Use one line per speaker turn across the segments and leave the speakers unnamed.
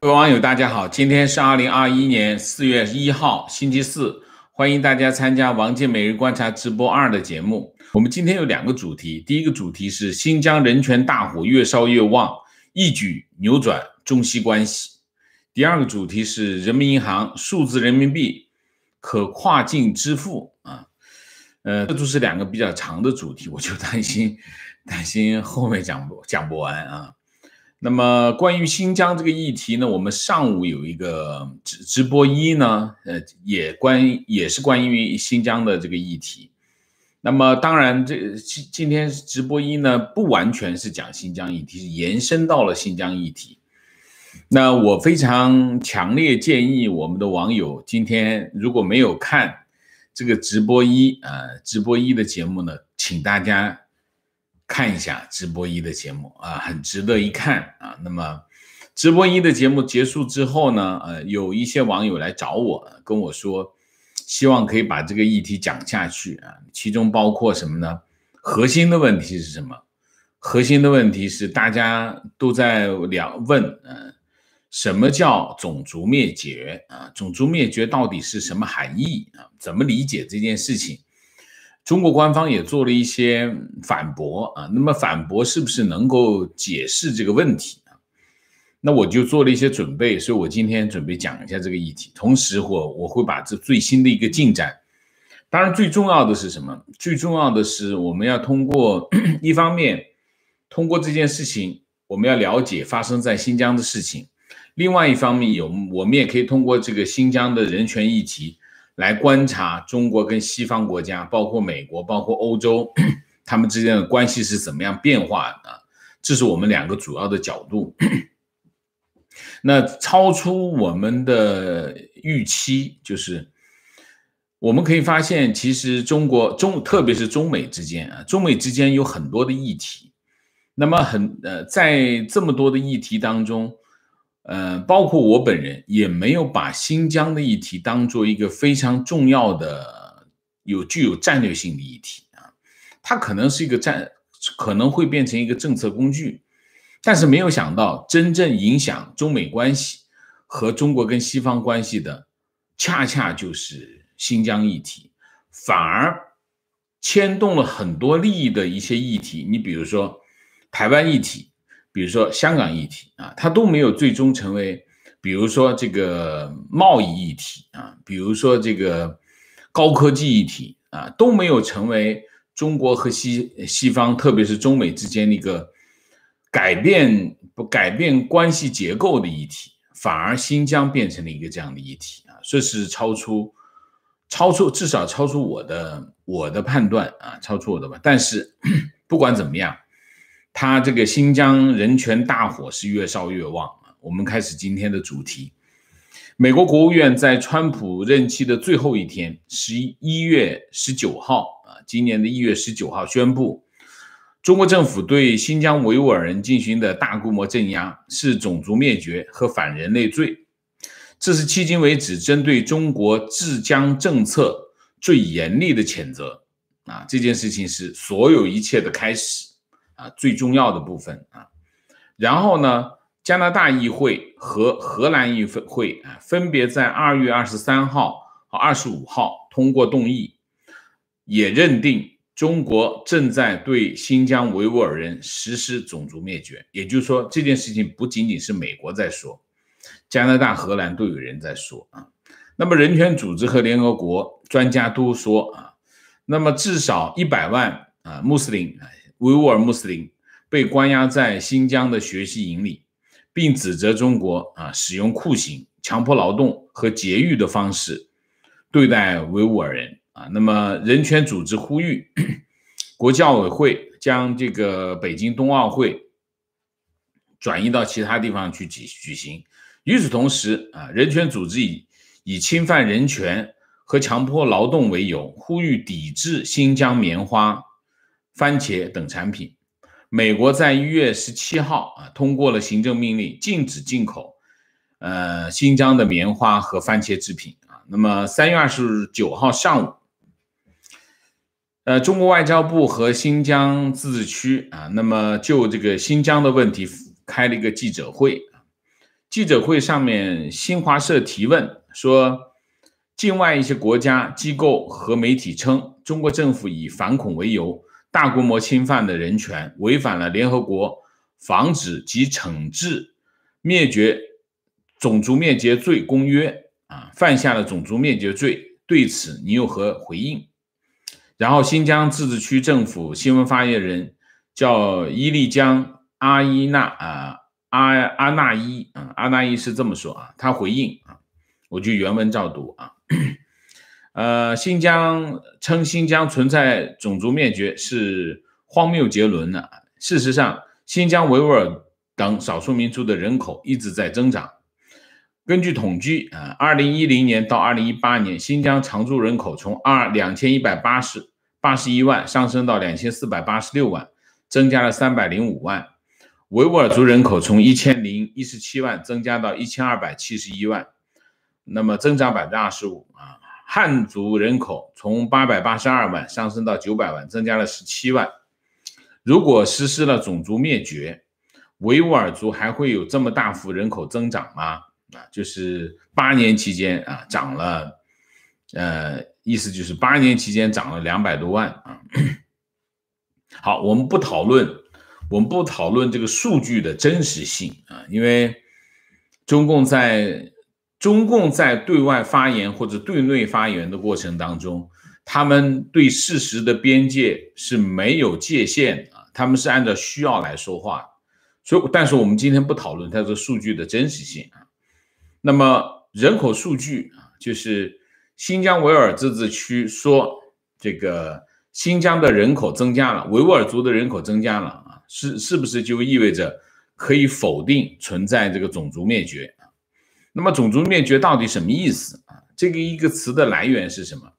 各位网友，大家好！今天是二零二一年四月一号，星期四，欢迎大家参加王建每日观察直播二的节目。我们今天有两个主题，第一个主题是新疆人权大火越烧越旺，一举扭转中西关系；第二个主题是人民银行数字人民币可跨境支付啊。呃，这就是两个比较长的主题，我就担心担心后面讲不讲不完啊。那么关于新疆这个议题呢，我们上午有一个直直播一呢，呃，也关也是关于新疆的这个议题。那么当然，这今今天直播一呢，不完全是讲新疆议题，是延伸到了新疆议题。那我非常强烈建议我们的网友今天如果没有看这个直播一啊，直播一的节目呢，请大家。看一下直播一的节目啊，很值得一看啊。那么，直播一的节目结束之后呢，呃，有一些网友来找我，跟我说，希望可以把这个议题讲下去啊。其中包括什么呢？核心的问题是什么？核心的问题是大家都在聊问，嗯，什么叫种族灭绝啊？种族灭绝到底是什么含义啊？怎么理解这件事情？中国官方也做了一些反驳啊，那么反驳是不是能够解释这个问题呢？那我就做了一些准备，所以我今天准备讲一下这个议题。同时，我我会把这最新的一个进展。当然，最重要的是什么？最重要的是我们要通过 一方面通过这件事情，我们要了解发生在新疆的事情；另外一方面，有我们也可以通过这个新疆的人权议题。来观察中国跟西方国家，包括美国，包括欧洲，他们之间的关系是怎么样变化的？这是我们两个主要的角度。那超出我们的预期，就是我们可以发现，其实中国中，特别是中美之间啊，中美之间有很多的议题。那么很呃，在这么多的议题当中。呃，包括我本人也没有把新疆的议题当做一个非常重要的、有具有战略性的议题啊，它可能是一个战，可能会变成一个政策工具，但是没有想到真正影响中美关系和中国跟西方关系的，恰恰就是新疆议题，反而牵动了很多利益的一些议题，你比如说台湾议题。比如说香港议题啊，它都没有最终成为，比如说这个贸易议题啊，比如说这个高科技议题啊，都没有成为中国和西西方，特别是中美之间的一个改变不改变关系结构的议题，反而新疆变成了一个这样的议题啊，这是超出超出至少超出我的我的判断啊，超出我的吧。但是 不管怎么样。他这个新疆人权大火是越烧越旺啊！我们开始今天的主题。美国国务院在川普任期的最后一天，十一月十九号啊，今年的一月十九号宣布，中国政府对新疆维吾尔人进行的大规模镇压是种族灭绝和反人类罪。这是迄今为止针对中国治疆政策最严厉的谴责啊！这件事情是所有一切的开始。最重要的部分啊，然后呢，加拿大议会和荷兰议会啊，分别在二月二十三号和二十五号通过动议，也认定中国正在对新疆维吾尔人实施种族灭绝。也就是说，这件事情不仅仅是美国在说，加拿大、荷兰都有人在说啊。那么，人权组织和联合国专家都说啊，那么至少一百万啊穆斯林啊。维吾尔穆斯林被关押在新疆的学习营里，并指责中国啊使用酷刑、强迫劳动和劫狱的方式对待维吾尔人啊。那么，人权组织呼吁 国教委会将这个北京冬奥会转移到其他地方去举举行。与此同时啊，人权组织以以侵犯人权和强迫劳动为由，呼吁抵制新疆棉花。番茄等产品，美国在一月十七号啊通过了行政命令，禁止进口，呃新疆的棉花和番茄制品啊。那么三月二十九号上午，呃中国外交部和新疆自治区啊，那么就这个新疆的问题开了一个记者会。记者会上面，新华社提问说，境外一些国家机构和媒体称，中国政府以反恐为由。大规模侵犯的人权，违反了联合国《防止及惩治灭绝种族灭绝罪公约》啊，犯下了种族灭绝罪。对此，你有何回应？然后，新疆自治区政府新闻发言人叫伊丽江阿依娜啊，阿阿娜伊啊，阿娜伊是这么说啊，他回应啊，我就原文照读啊。呃，新疆称新疆存在种族灭绝是荒谬绝伦的。事实上，新疆维吾尔等少数民族的人口一直在增长。根据统计啊，二零一零年到二零一八年，新疆常住人口从二两千一百八十八十一万上升到两千四百八十六万，增加了三百零五万。维吾尔族人口从一千零一十七万增加到一千二百七十一万，那么增长百分之二十五啊。汉族人口从八百八十二万上升到九百万，增加了十七万。如果实施了种族灭绝，维吾尔族还会有这么大幅人口增长吗？啊，就是八年期间啊，涨了，呃，意思就是八年期间涨了两百多万啊。好，我们不讨论，我们不讨论这个数据的真实性啊，因为中共在。中共在对外发言或者对内发言的过程当中，他们对事实的边界是没有界限啊，他们是按照需要来说话，所以但是我们今天不讨论它这数据的真实性啊。那么人口数据啊，就是新疆维吾尔自治区说这个新疆的人口增加了，维吾尔族的人口增加了啊，是是不是就意味着可以否定存在这个种族灭绝？那么种族灭绝到底什么意思啊？这个一个词的来源是什么？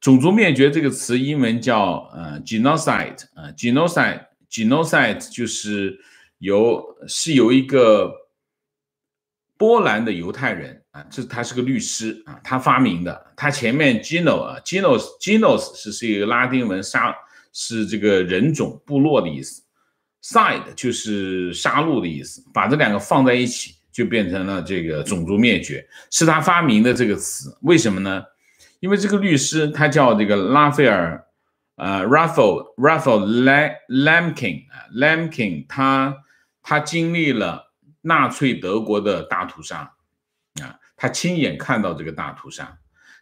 种族灭绝这个词英文叫呃 genocide 啊，genocide，genocide 就是由是由一个波兰的犹太人啊，这他是个律师啊，他发明的。他前面 geno 啊，geno，geno s s 是是一个拉丁文杀是这个人种部落的意思，side 就是杀戮的意思，把这两个放在一起。就变成了这个种族灭绝，是他发明的这个词。为什么呢？因为这个律师他叫这个拉斐尔，呃 r a f f l e r a f f l e l Lamkin，Lamkin，啊他他经历了纳粹德国的大屠杀，啊，他亲眼看到这个大屠杀，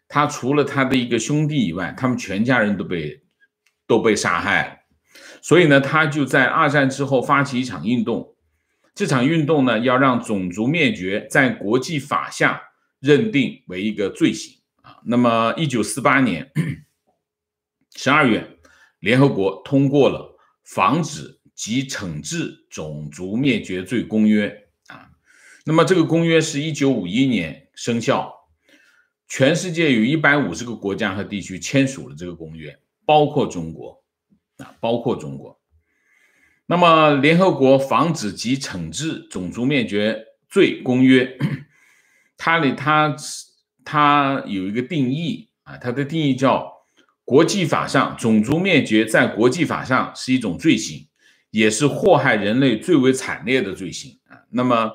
他除了他的一个兄弟以外，他们全家人都被都被杀害，了。所以呢，他就在二战之后发起一场运动。这场运动呢，要让种族灭绝在国际法下认定为一个罪行啊。那么，一九四八年十二月，联合国通过了《防止及惩治种族灭绝罪公约》啊。那么，这个公约是一九五一年生效，全世界有一百五十个国家和地区签署了这个公约，包括中国啊，包括中国。那么，《联合国防止及惩治种族灭绝罪公约》它里，它它有一个定义啊，它的定义叫国际法上种族灭绝在国际法上是一种罪行，也是祸害人类最为惨烈的罪行啊。那么，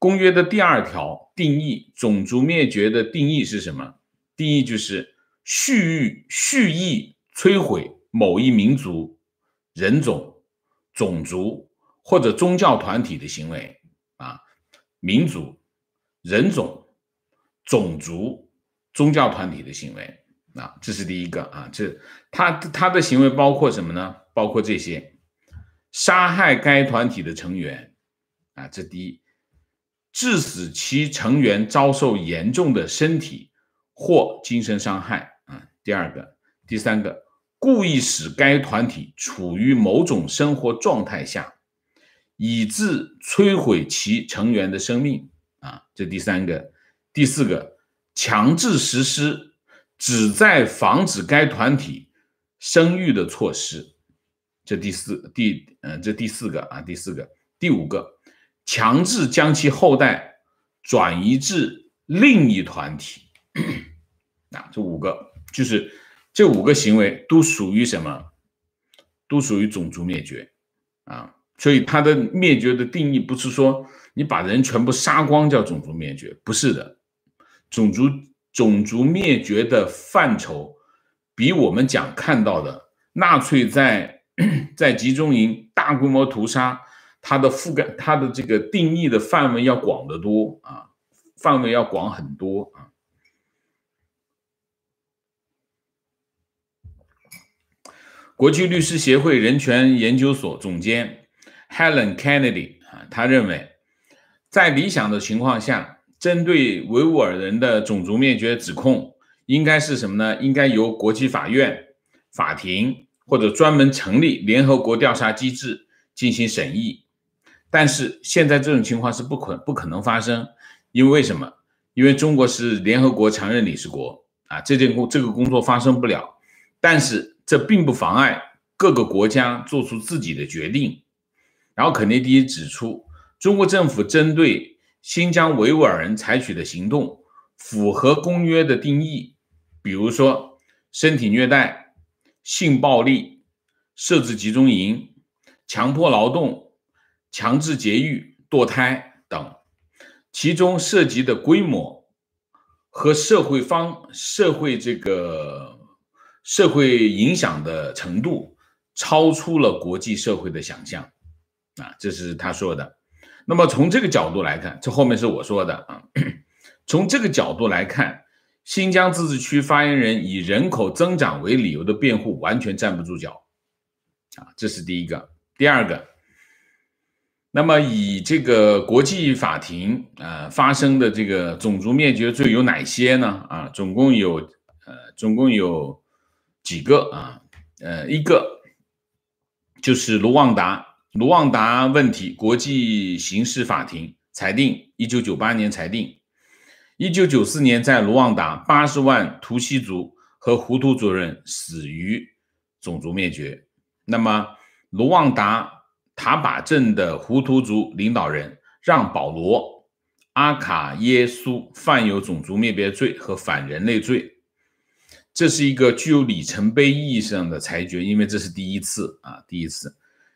公约的第二条定义种族灭绝的定义是什么？定义就是蓄意蓄意摧毁某一民族、人种。种族或者宗教团体的行为，啊，民族、人种、种族、宗教团体的行为，啊，这是第一个啊，这他他的行为包括什么呢？包括这些，杀害该团体的成员，啊，这第一；致使其成员遭受严重的身体或精神伤害，啊，第二个，第三个。故意使该团体处于某种生活状态下，以致摧毁其成员的生命啊！这第三个、第四个，强制实施旨在防止该团体生育的措施，这第四、第嗯，这第四个啊，第四个、第五个，强制将其后代转移至另一团体 啊！这五个就是。这五个行为都属于什么？都属于种族灭绝，啊，所以它的灭绝的定义不是说你把人全部杀光叫种族灭绝，不是的，种族种族灭绝的范畴比我们讲看到的纳粹在 在集中营大规模屠杀，它的覆盖它的这个定义的范围要广得多啊，范围要广很多啊。国际律师协会人权研究所总监 Helen Kennedy 啊，他认为，在理想的情况下，针对维吾尔人的种族灭绝指控应该是什么呢？应该由国际法院、法庭或者专门成立联合国调查机制进行审议。但是现在这种情况是不可不可能发生，因为为什么？因为中国是联合国常任理事国啊，这件工这个工作发生不了。但是。这并不妨碍各个国家做出自己的决定。然后，肯尼迪指出，中国政府针对新疆维吾尔人采取的行动符合公约的定义，比如说身体虐待、性暴力、设置集中营、强迫劳动、强制节育、堕胎等，其中涉及的规模和社会方社会这个。社会影响的程度超出了国际社会的想象，啊，这是他说的。那么从这个角度来看，这后面是我说的啊。从这个角度来看，新疆自治区发言人以人口增长为理由的辩护完全站不住脚，啊，这是第一个。第二个，那么以这个国际法庭呃发生的这个种族灭绝罪有哪些呢？啊，总共有呃，总共有。几个啊？呃，一个就是卢旺达，卢旺达问题，国际刑事法庭裁定，一九九八年裁定，一九九四年在卢旺达八十万图西族和胡图族人死于种族灭绝。那么，卢旺达塔巴镇的胡图族领导人让保罗·阿卡耶稣犯有种族灭绝罪和反人类罪。这是一个具有里程碑意义上的裁决，因为这是第一次啊，第一次。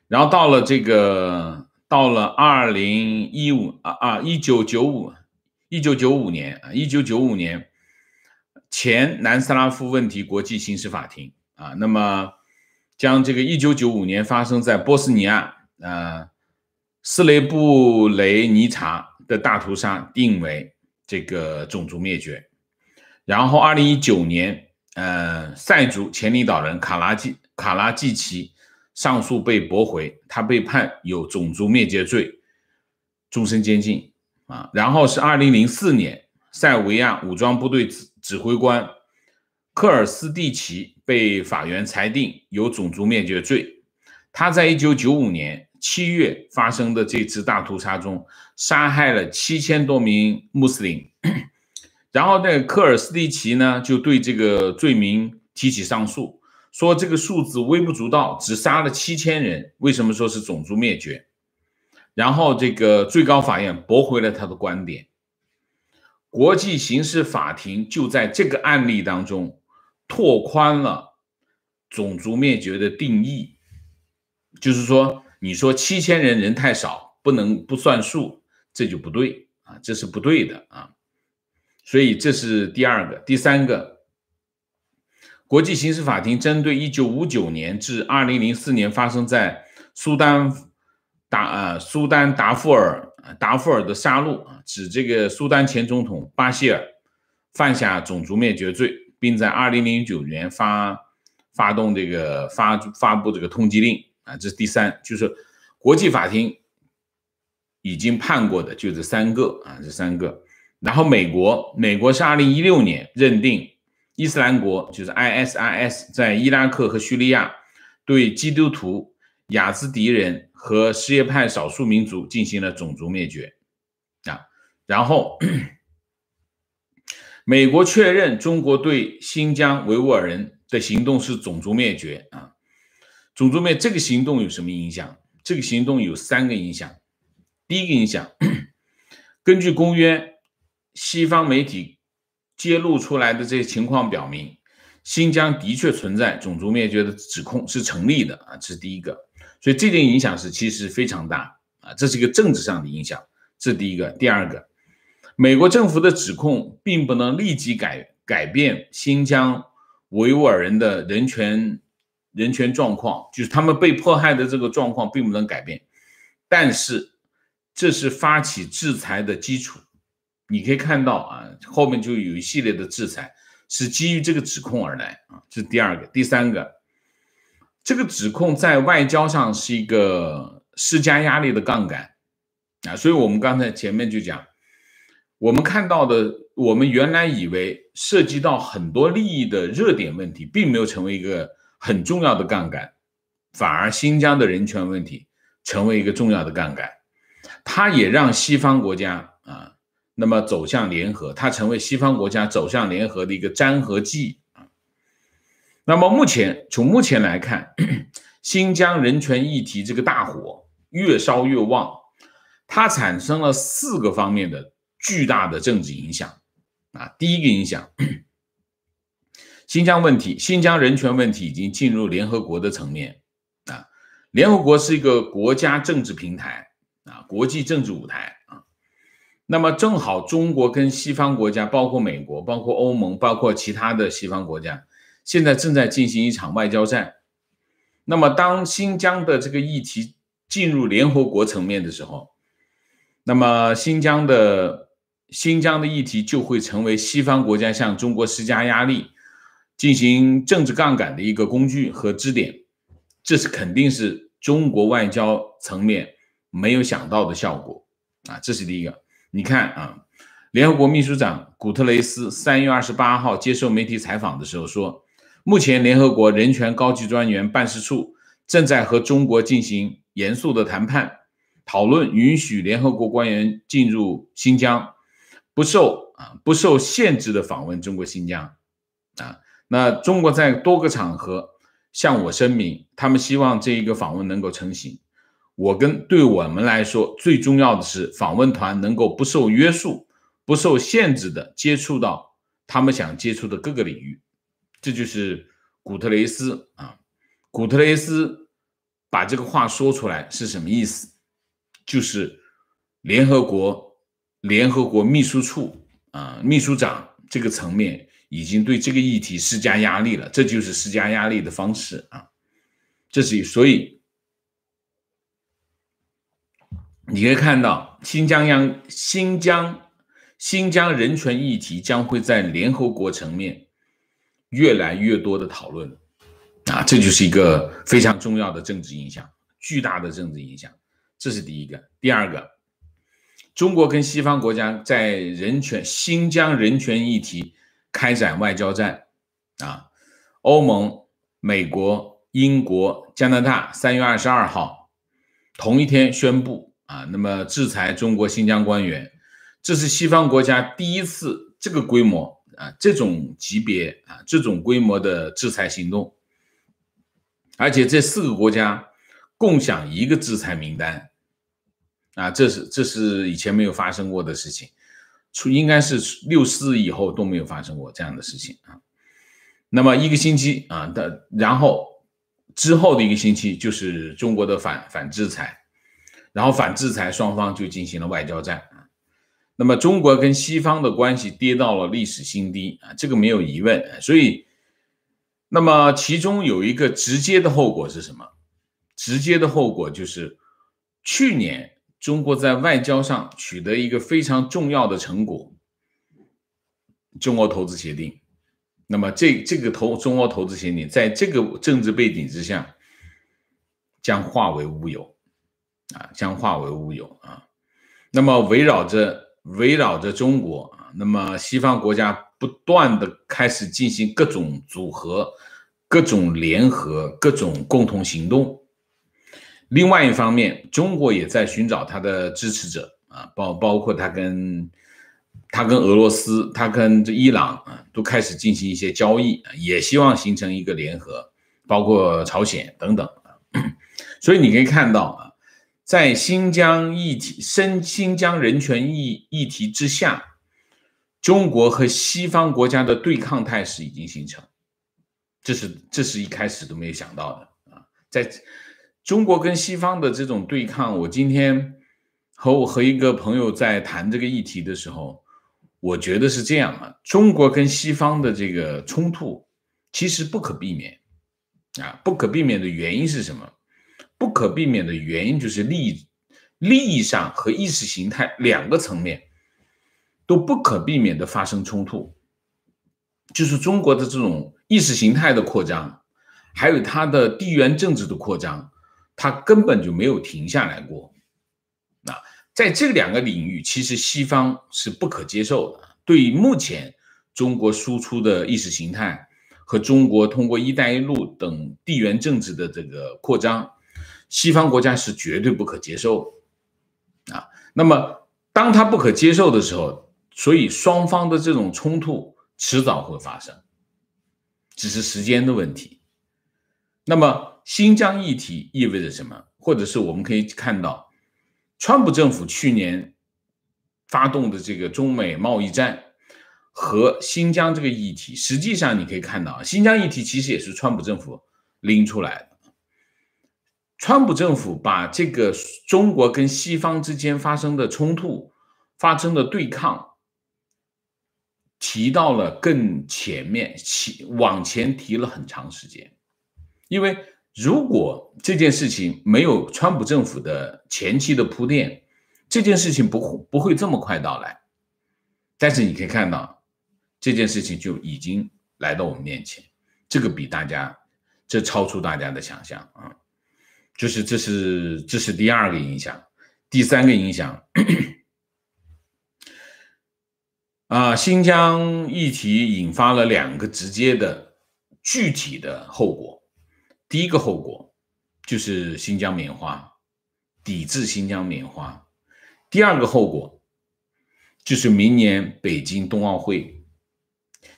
然后到了这个，到了二零一五啊啊，一九九五，一九九五年啊，一九九五年前南斯拉夫问题国际刑事法庭啊，那么将这个一九九五年发生在波斯尼亚啊斯雷布雷尼察的大屠杀定为这个种族灭绝。然后二零一九年。呃，塞族前领导人卡拉季卡拉季奇上诉被驳回，他被判有种族灭绝罪，终身监禁啊。然后是二零零四年，塞尔维亚武装部队指指挥官科尔斯蒂奇被法院裁定有种族灭绝罪，他在一九九五年七月发生的这次大屠杀中杀害了七千多名穆斯林。然后，那个科尔斯蒂奇呢，就对这个罪名提起上诉，说这个数字微不足道，只杀了七千人，为什么说是种族灭绝？然后，这个最高法院驳回了他的观点。国际刑事法庭就在这个案例当中，拓宽了种族灭绝的定义，就是说，你说七千人人太少，不能不算数，这就不对啊，这是不对的啊。所以这是第二个，第三个，国际刑事法庭针对一九五九年至二零零四年发生在苏丹达呃苏丹达富尔达富尔的杀戮啊，指这个苏丹前总统巴希尔犯下种族灭绝罪，并在二零零九年发发动这个发发布这个通缉令啊，这是第三，就是国际法庭已经判过的就这三个啊，这三个。然后，美国，美国是二零一六年认定伊斯兰国就是 ISIS 在伊拉克和叙利亚对基督徒、雅兹迪人和什叶派少数民族进行了种族灭绝啊。然后，美国确认中国对新疆维吾尔人的行动是种族灭绝啊。种族灭这个行动有什么影响？这个行动有三个影响。第一个影响，根据公约。西方媒体揭露出来的这些情况表明，新疆的确存在种族灭绝的指控是成立的啊，这是第一个，所以这点影响是其实非常大啊，这是一个政治上的影响，这是第一个。第二个，美国政府的指控并不能立即改改变新疆维吾尔人的人权人权状况，就是他们被迫害的这个状况并不能改变，但是这是发起制裁的基础。你可以看到啊，后面就有一系列的制裁是基于这个指控而来啊，这是第二个、第三个，这个指控在外交上是一个施加压力的杠杆啊，所以我们刚才前面就讲，我们看到的，我们原来以为涉及到很多利益的热点问题，并没有成为一个很重要的杠杆，反而新疆的人权问题成为一个重要的杠杆，它也让西方国家。那么走向联合，它成为西方国家走向联合的一个粘合剂啊。那么目前从目前来看，新疆人权议题这个大火越烧越旺，它产生了四个方面的巨大的政治影响啊。第一个影响，新疆问题、新疆人权问题已经进入联合国的层面啊。联合国是一个国家政治平台啊，国际政治舞台。那么正好，中国跟西方国家，包括美国、包括欧盟、包括其他的西方国家，现在正在进行一场外交战。那么，当新疆的这个议题进入联合国层面的时候，那么新疆的新疆的议题就会成为西方国家向中国施加压力、进行政治杠杆的一个工具和支点。这是肯定是中国外交层面没有想到的效果啊！这是第一个。你看啊，联合国秘书长古特雷斯三月二十八号接受媒体采访的时候说，目前联合国人权高级专员办事处正在和中国进行严肃的谈判，讨论允许联合国官员进入新疆，不受啊不受限制的访问中国新疆。啊，那中国在多个场合向我声明，他们希望这一个访问能够成行。我跟对我们来说最重要的是，访问团能够不受约束、不受限制的接触到他们想接触的各个领域。这就是古特雷斯啊，古特雷斯把这个话说出来是什么意思？就是联合国、联合国秘书处啊，秘书长这个层面已经对这个议题施加压力了。这就是施加压力的方式啊。这是所以。你可以看到新疆央新疆新疆人权议题将会在联合国层面越来越多的讨论，啊，这就是一个非常重要的政治影响，巨大的政治影响。这是第一个。第二个，中国跟西方国家在人权新疆人权议题开展外交战，啊，欧盟、美国、英国、加拿大三月二十二号同一天宣布。啊，那么制裁中国新疆官员，这是西方国家第一次这个规模啊，这种级别啊，这种规模的制裁行动。而且这四个国家共享一个制裁名单，啊，这是这是以前没有发生过的事情，出应该是六四以后都没有发生过这样的事情啊。那么一个星期啊，的然后之后的一个星期就是中国的反反制裁。然后反制裁，双方就进行了外交战啊。那么中国跟西方的关系跌到了历史新低啊，这个没有疑问。所以，那么其中有一个直接的后果是什么？直接的后果就是，去年中国在外交上取得一个非常重要的成果——中国投资协定。那么这这个投中国投资协定，在这个政治背景之下，将化为乌有。啊，将化为乌有啊！那么围绕着围绕着中国啊，那么西方国家不断的开始进行各种组合、各种联合、各种共同行动。另外一方面，中国也在寻找它的支持者啊，包包括它跟它跟俄罗斯、它跟这伊朗啊，都开始进行一些交易，也希望形成一个联合，包括朝鲜等等啊。所以你可以看到啊。在新疆议题、新新疆人权议议题之下，中国和西方国家的对抗态势已经形成，这是这是一开始都没有想到的啊！在中国跟西方的这种对抗，我今天和我和一个朋友在谈这个议题的时候，我觉得是这样啊：中国跟西方的这个冲突其实不可避免啊，不可避免的原因是什么？不可避免的原因就是利益、利益上和意识形态两个层面都不可避免的发生冲突。就是中国的这种意识形态的扩张，还有它的地缘政治的扩张，它根本就没有停下来过。那在这两个领域，其实西方是不可接受的。对于目前中国输出的意识形态和中国通过“一带一路”等地缘政治的这个扩张。西方国家是绝对不可接受，啊，那么当他不可接受的时候，所以双方的这种冲突迟早会发生，只是时间的问题。那么新疆议题意味着什么？或者是我们可以看到，川普政府去年发动的这个中美贸易战和新疆这个议题，实际上你可以看到啊，新疆议题其实也是川普政府拎出来的。川普政府把这个中国跟西方之间发生的冲突、发生的对抗提到了更前面，前往前提了很长时间。因为如果这件事情没有川普政府的前期的铺垫，这件事情不不会这么快到来。但是你可以看到，这件事情就已经来到我们面前，这个比大家这超出大家的想象啊。就是这是这是第二个影响，第三个影响，啊，新疆议题引发了两个直接的具体的后果。第一个后果就是新疆棉花，抵制新疆棉花。第二个后果就是明年北京冬奥会。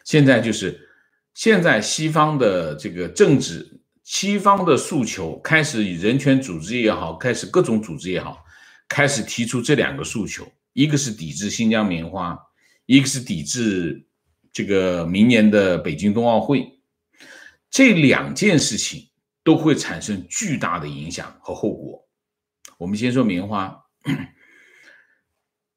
现在就是现在西方的这个政治。西方的诉求开始，以人权组织也好，开始各种组织也好，开始提出这两个诉求：一个是抵制新疆棉花，一个是抵制这个明年的北京冬奥会。这两件事情都会产生巨大的影响和后果。我们先说棉花，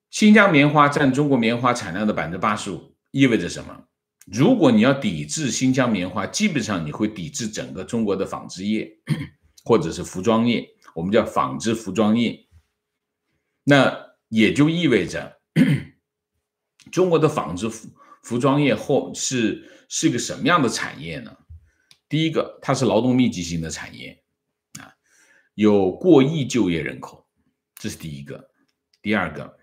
新疆棉花占中国棉花产量的百分之八十五，意味着什么？如果你要抵制新疆棉花，基本上你会抵制整个中国的纺织业，或者是服装业，我们叫纺织服装业。那也就意味着 中国的纺织服服装业后是是一个什么样的产业呢？第一个，它是劳动密集型的产业啊，有过亿就业人口，这是第一个。第二个，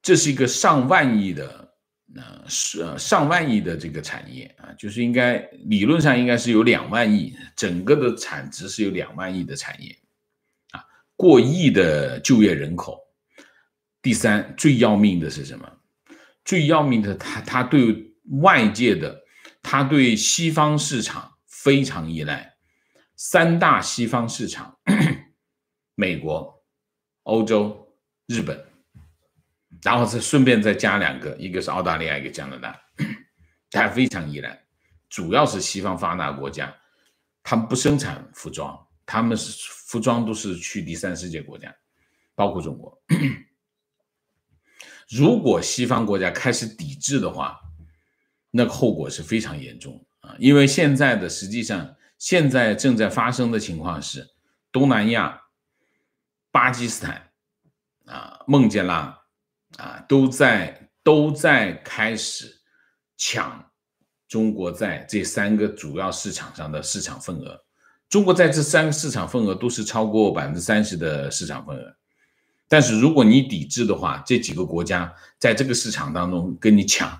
这是一个上万亿的。那是上万亿的这个产业啊，就是应该理论上应该是有两万亿，整个的产值是有两万亿的产业，啊，过亿的就业人口。第三，最要命的是什么？最要命的，他他对外界的，他对西方市场非常依赖，三大西方市场：美国、欧洲、日本。然后再顺便再加两个，一个是澳大利亚，一个加拿大，它非常依赖，主要是西方发达国家，他们不生产服装，他们是服装都是去第三世界国家，包括中国。如果西方国家开始抵制的话，那个后果是非常严重啊！因为现在的实际上现在正在发生的情况是，东南亚、巴基斯坦啊、孟加拉。啊，都在都在开始抢中国在这三个主要市场上的市场份额。中国在这三个市场份额都是超过百分之三十的市场份额。但是如果你抵制的话，这几个国家在这个市场当中跟你抢，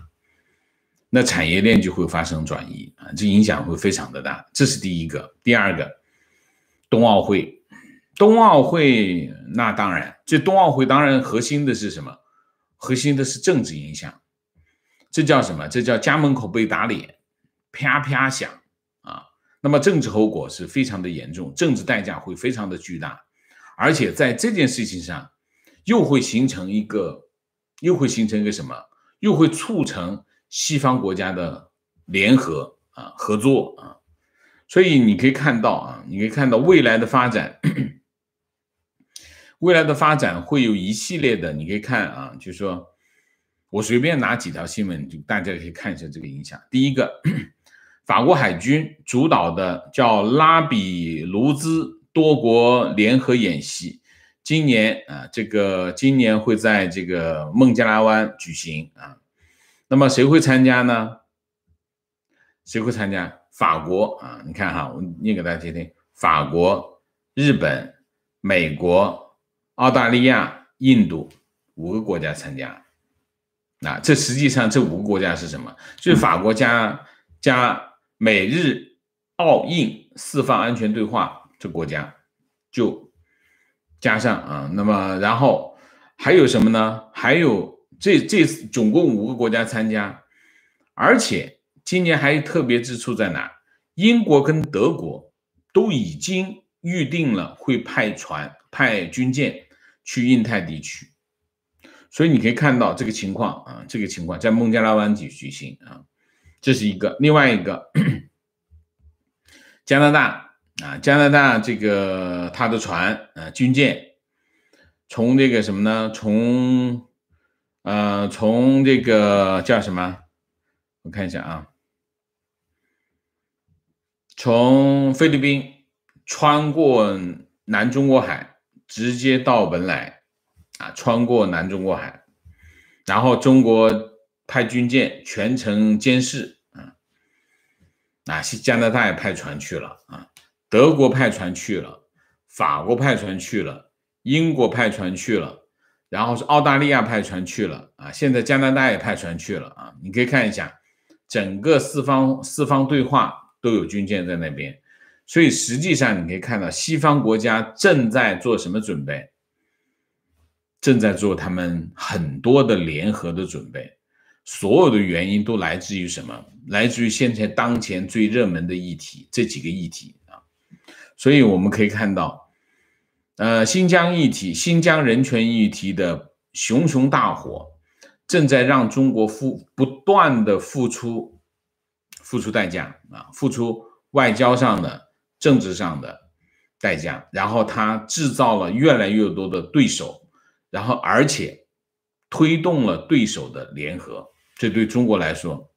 那产业链就会发生转移啊，这影响会非常的大。这是第一个。第二个，冬奥会，冬奥会那当然，这冬奥会当然核心的是什么？核心的是政治影响，这叫什么？这叫家门口被打脸，啪啪响啊！那么政治后果是非常的严重，政治代价会非常的巨大，而且在这件事情上，又会形成一个，又会形成一个什么？又会促成西方国家的联合啊，合作啊。所以你可以看到啊，你可以看到未来的发展。未来的发展会有一系列的，你可以看啊，就是说我随便拿几条新闻，就大家可以看一下这个影响。第一个，法国海军主导的叫拉比卢兹多国联合演习，今年啊，这个今年会在这个孟加拉湾举行啊。那么谁会参加呢？谁会参加？法国啊，你看哈，我念给大家听听：法国、日本、美国。澳大利亚、印度五个国家参加，那这实际上这五个国家是什么？就是法国加加美日澳印四方安全对话这国家，就加上啊。那么，然后还有什么呢？还有这这总共五个国家参加，而且今年还有特别之处在哪？英国跟德国都已经预定了会派船。派军舰去印太地区，所以你可以看到这个情况啊，这个情况在孟加拉湾举举行啊，这是一个另外一个加拿大啊，加拿大这个他的船啊，军舰从这个什么呢？从呃从这个叫什么？我看一下啊，从菲律宾穿过南中国海。直接到文莱，啊，穿过南中国海，然后中国派军舰全程监视，啊，啊，加拿大也派船去了，啊，德国派船去了，法国派船去了，英国派船去了，然后是澳大利亚派船去了，啊，现在加拿大也派船去了，啊，你可以看一下，整个四方四方对话都有军舰在那边。所以实际上，你可以看到，西方国家正在做什么准备？正在做他们很多的联合的准备。所有的原因都来自于什么？来自于现在当前最热门的议题，这几个议题啊。所以我们可以看到，呃，新疆议题、新疆人权议题的熊熊大火，正在让中国付不断的付出付出代价啊，付出外交上的。政治上的代价，然后他制造了越来越多的对手，然后而且推动了对手的联合。这对中国来说，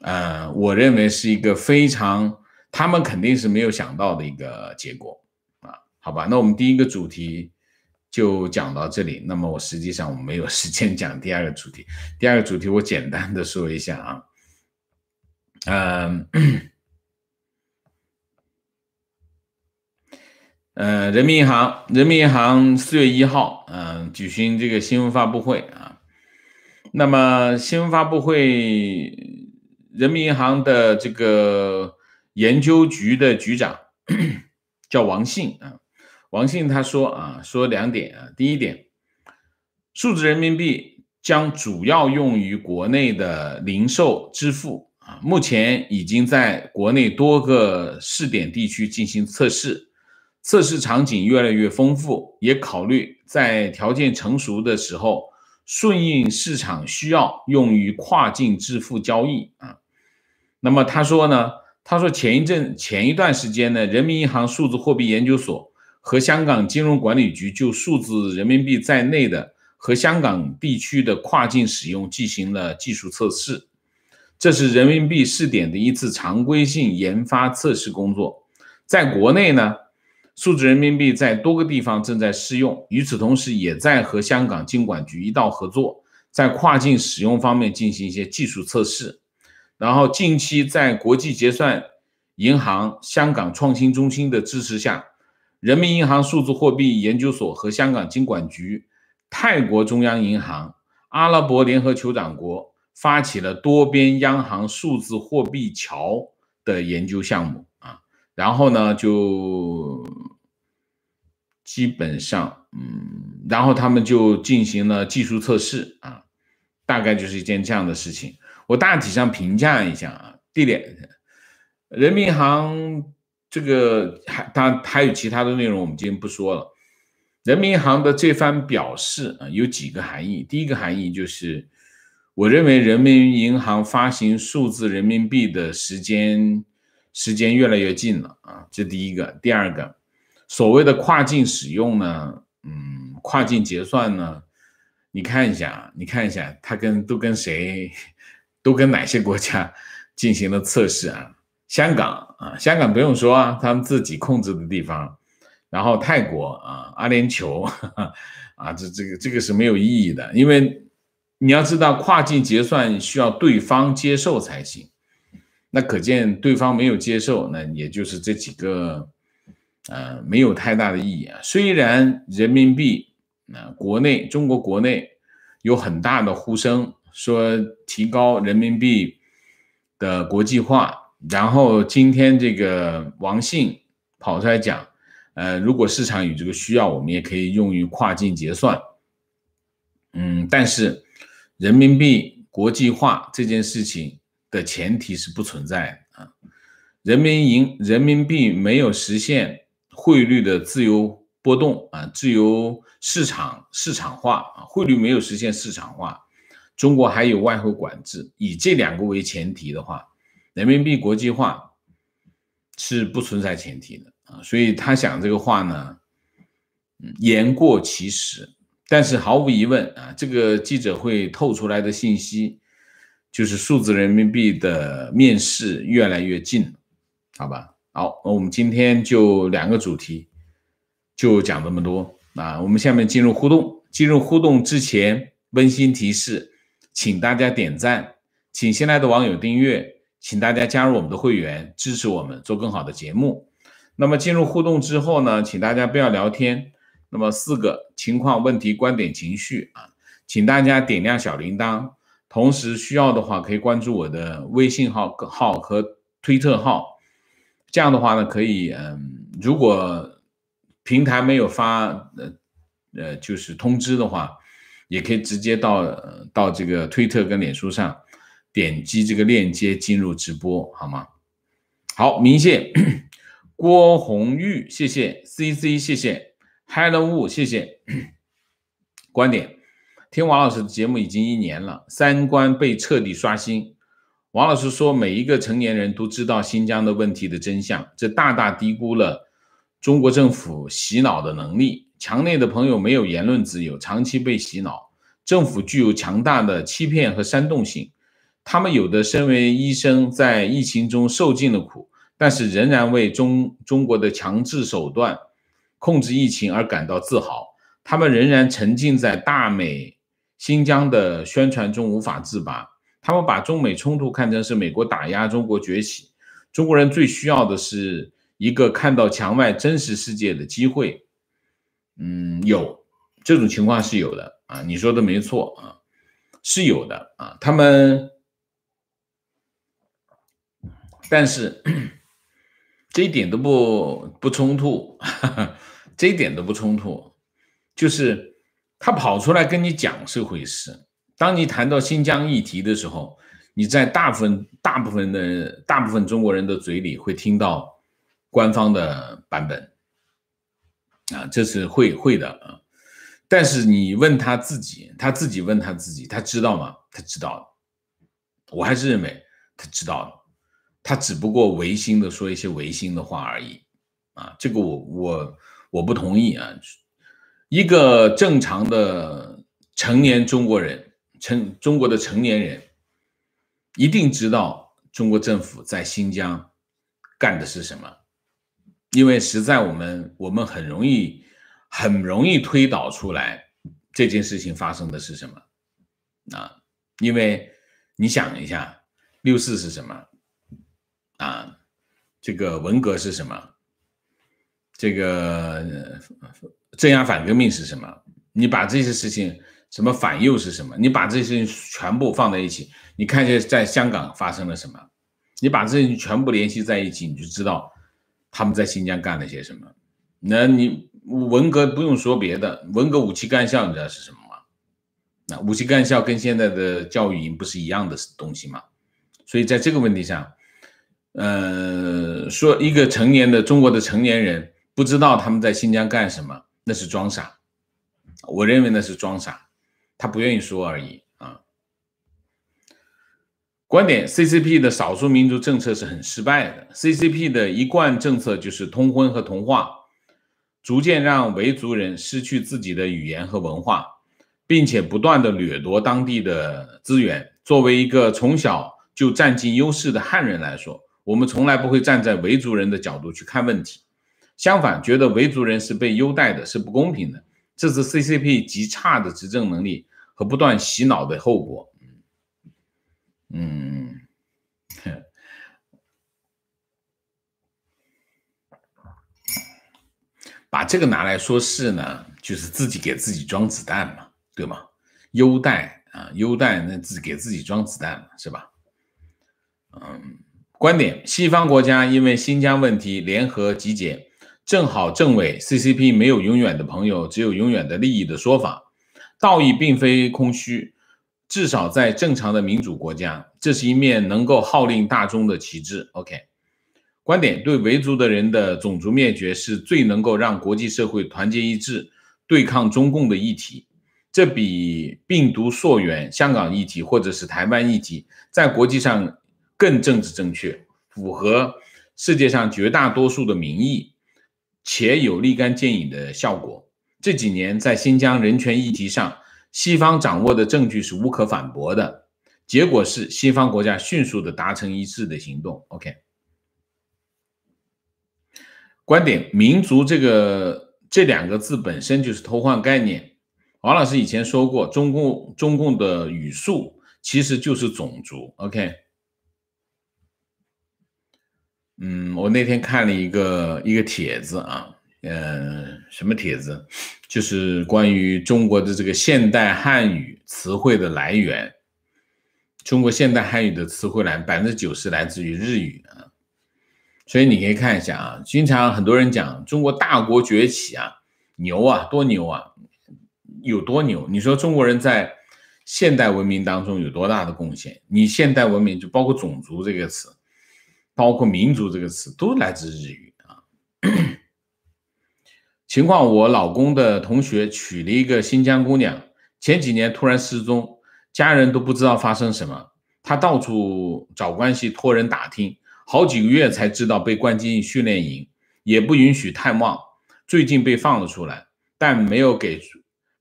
嗯，我认为是一个非常他们肯定是没有想到的一个结果啊。好吧，那我们第一个主题就讲到这里。那么我实际上我没有时间讲第二个主题。第二个主题我简单的说一下啊，嗯。呃，人民银行，人民银行四月一号，嗯，举行这个新闻发布会啊。那么新闻发布会，人民银行的这个研究局的局长 叫王信啊。王信他说啊，说两点啊。第一点，数字人民币将主要用于国内的零售支付啊，目前已经在国内多个试点地区进行测试。测试场景越来越丰富，也考虑在条件成熟的时候，顺应市场需要，用于跨境支付交易啊。那么他说呢？他说前一阵前一段时间呢，人民银行数字货币研究所和香港金融管理局就数字人民币在内的和香港地区的跨境使用进行了技术测试，这是人民币试点的一次常规性研发测试工作，在国内呢。数字人民币在多个地方正在试用，与此同时，也在和香港金管局一道合作，在跨境使用方面进行一些技术测试。然后，近期在国际结算银行香港创新中心的支持下，人民银行数字货币研究所和香港金管局、泰国中央银行、阿拉伯联合酋长国发起了多边央行数字货币桥的研究项目。然后呢，就基本上，嗯，然后他们就进行了技术测试啊，大概就是一件这样的事情。我大体上评价一下啊，地点，人民银行这个当然还有其他的内容，我们今天不说了。人民银行的这番表示啊，有几个含义。第一个含义就是，我认为人民银行发行数字人民币的时间。时间越来越近了啊，这第一个，第二个，所谓的跨境使用呢，嗯，跨境结算呢，你看一下，你看一下，它跟都跟谁，都跟哪些国家 进行了测试啊？香港啊，香港不用说啊，他们自己控制的地方，然后泰国啊，阿联酋 啊，这这个这个是没有意义的，因为你要知道，跨境结算需要对方接受才行。那可见对方没有接受，那也就是这几个，呃，没有太大的意义啊。虽然人民币，啊，国内中国国内有很大的呼声，说提高人民币的国际化。然后今天这个王信跑出来讲，呃，如果市场有这个需要，我们也可以用于跨境结算。嗯，但是人民币国际化这件事情。的前提是不存在的啊，人民银人民币没有实现汇率的自由波动啊，自由市场市场化啊，汇率没有实现市场化，中国还有外汇管制，以这两个为前提的话，人民币国际化是不存在前提的啊，所以他想这个话呢，言过其实，但是毫无疑问啊，这个记者会透出来的信息。就是数字人民币的面世越来越近，好吧？好，那我们今天就两个主题，就讲这么多啊。我们下面进入互动。进入互动之前，温馨提示，请大家点赞，请新来的网友订阅，请大家加入我们的会员，支持我们做更好的节目。那么进入互动之后呢，请大家不要聊天。那么四个情况、问题、观点、情绪啊，请大家点亮小铃铛。同时需要的话，可以关注我的微信号号和推特号，这样的话呢，可以嗯，如果平台没有发呃呃就是通知的话，也可以直接到到这个推特跟脸书上点击这个链接进入直播，好吗？好，明谢 郭红玉，谢谢，C C，谢谢，Hello 物，谢谢，观点。听王老师的节目已经一年了，三观被彻底刷新。王老师说，每一个成年人都知道新疆的问题的真相，这大大低估了中国政府洗脑的能力。墙内的朋友没有言论自由，长期被洗脑。政府具有强大的欺骗和煽动性。他们有的身为医生，在疫情中受尽了苦，但是仍然为中中国的强制手段控制疫情而感到自豪。他们仍然沉浸在大美。新疆的宣传中无法自拔，他们把中美冲突看成是美国打压中国崛起。中国人最需要的是一个看到墙外真实世界的机会。嗯，有这种情况是有的啊，你说的没错啊，是有的啊。他们，但是 这一点都不不冲突，这一点都不冲突，就是。他跑出来跟你讲是回事。当你谈到新疆议题的时候，你在大部分、大部分的、大部分中国人的嘴里会听到官方的版本，啊，这是会会的啊。但是你问他自己，他自己问他自己，他知道吗？他知道。我还是认为他知道的，他只不过违心的说一些违心的话而已，啊，这个我我我不同意啊。一个正常的成年中国人，成中国的成年人，一定知道中国政府在新疆干的是什么，因为实在我们我们很容易很容易推导出来这件事情发生的是什么啊，因为你想一下六四是什么啊，这个文革是什么？这个镇压反革命是什么？你把这些事情什么反右是什么？你把这些全部放在一起，你看一下在香港发生了什么？你把这些全部联系在一起，你就知道他们在新疆干了些什么。那你文革不用说别的，文革武器干校你知道是什么吗？那武器干校跟现在的教育营不是一样的东西吗？所以在这个问题上，呃，说一个成年的中国的成年人。不知道他们在新疆干什么，那是装傻。我认为那是装傻，他不愿意说而已啊。观点：CCP 的少数民族政策是很失败的。CCP 的一贯政策就是通婚和同化，逐渐让维族人失去自己的语言和文化，并且不断的掠夺当地的资源。作为一个从小就占尽优势的汉人来说，我们从来不会站在维族人的角度去看问题。相反，觉得维族人是被优待的，是不公平的。这是 CCP 极差的执政能力和不断洗脑的后果。嗯把这个拿来说事呢，就是自己给自己装子弹嘛，对吗？优待啊，优待那自给自己装子弹是吧？嗯，观点：西方国家因为新疆问题联合集结。正好，政委，CCP 没有永远的朋友，只有永远的利益的说法。道义并非空虚，至少在正常的民主国家，这是一面能够号令大众的旗帜。OK，观点对维族的人的种族灭绝是最能够让国际社会团结一致对抗中共的议题。这比病毒溯源、香港议题或者是台湾议题在国际上更政治正确，符合世界上绝大多数的民意。且有立竿见影的效果。这几年在新疆人权议题上，西方掌握的证据是无可反驳的，结果是西方国家迅速的达成一致的行动。OK，观点，民族这个这两个字本身就是偷换概念。王老师以前说过，中共中共的语速其实就是种族。OK。嗯，我那天看了一个一个帖子啊，嗯，什么帖子？就是关于中国的这个现代汉语词汇的来源。中国现代汉语的词汇来百分之九十来自于日语啊，所以你可以看一下啊。经常很多人讲中国大国崛起啊，牛啊，多牛啊，有多牛？你说中国人在现代文明当中有多大的贡献？你现代文明就包括“种族”这个词。包括“民族”这个词都来自日语啊。情况：我老公的同学娶了一个新疆姑娘，前几年突然失踪，家人都不知道发生什么。他到处找关系，托人打听，好几个月才知道被关进训练营，也不允许探望。最近被放了出来，但没有给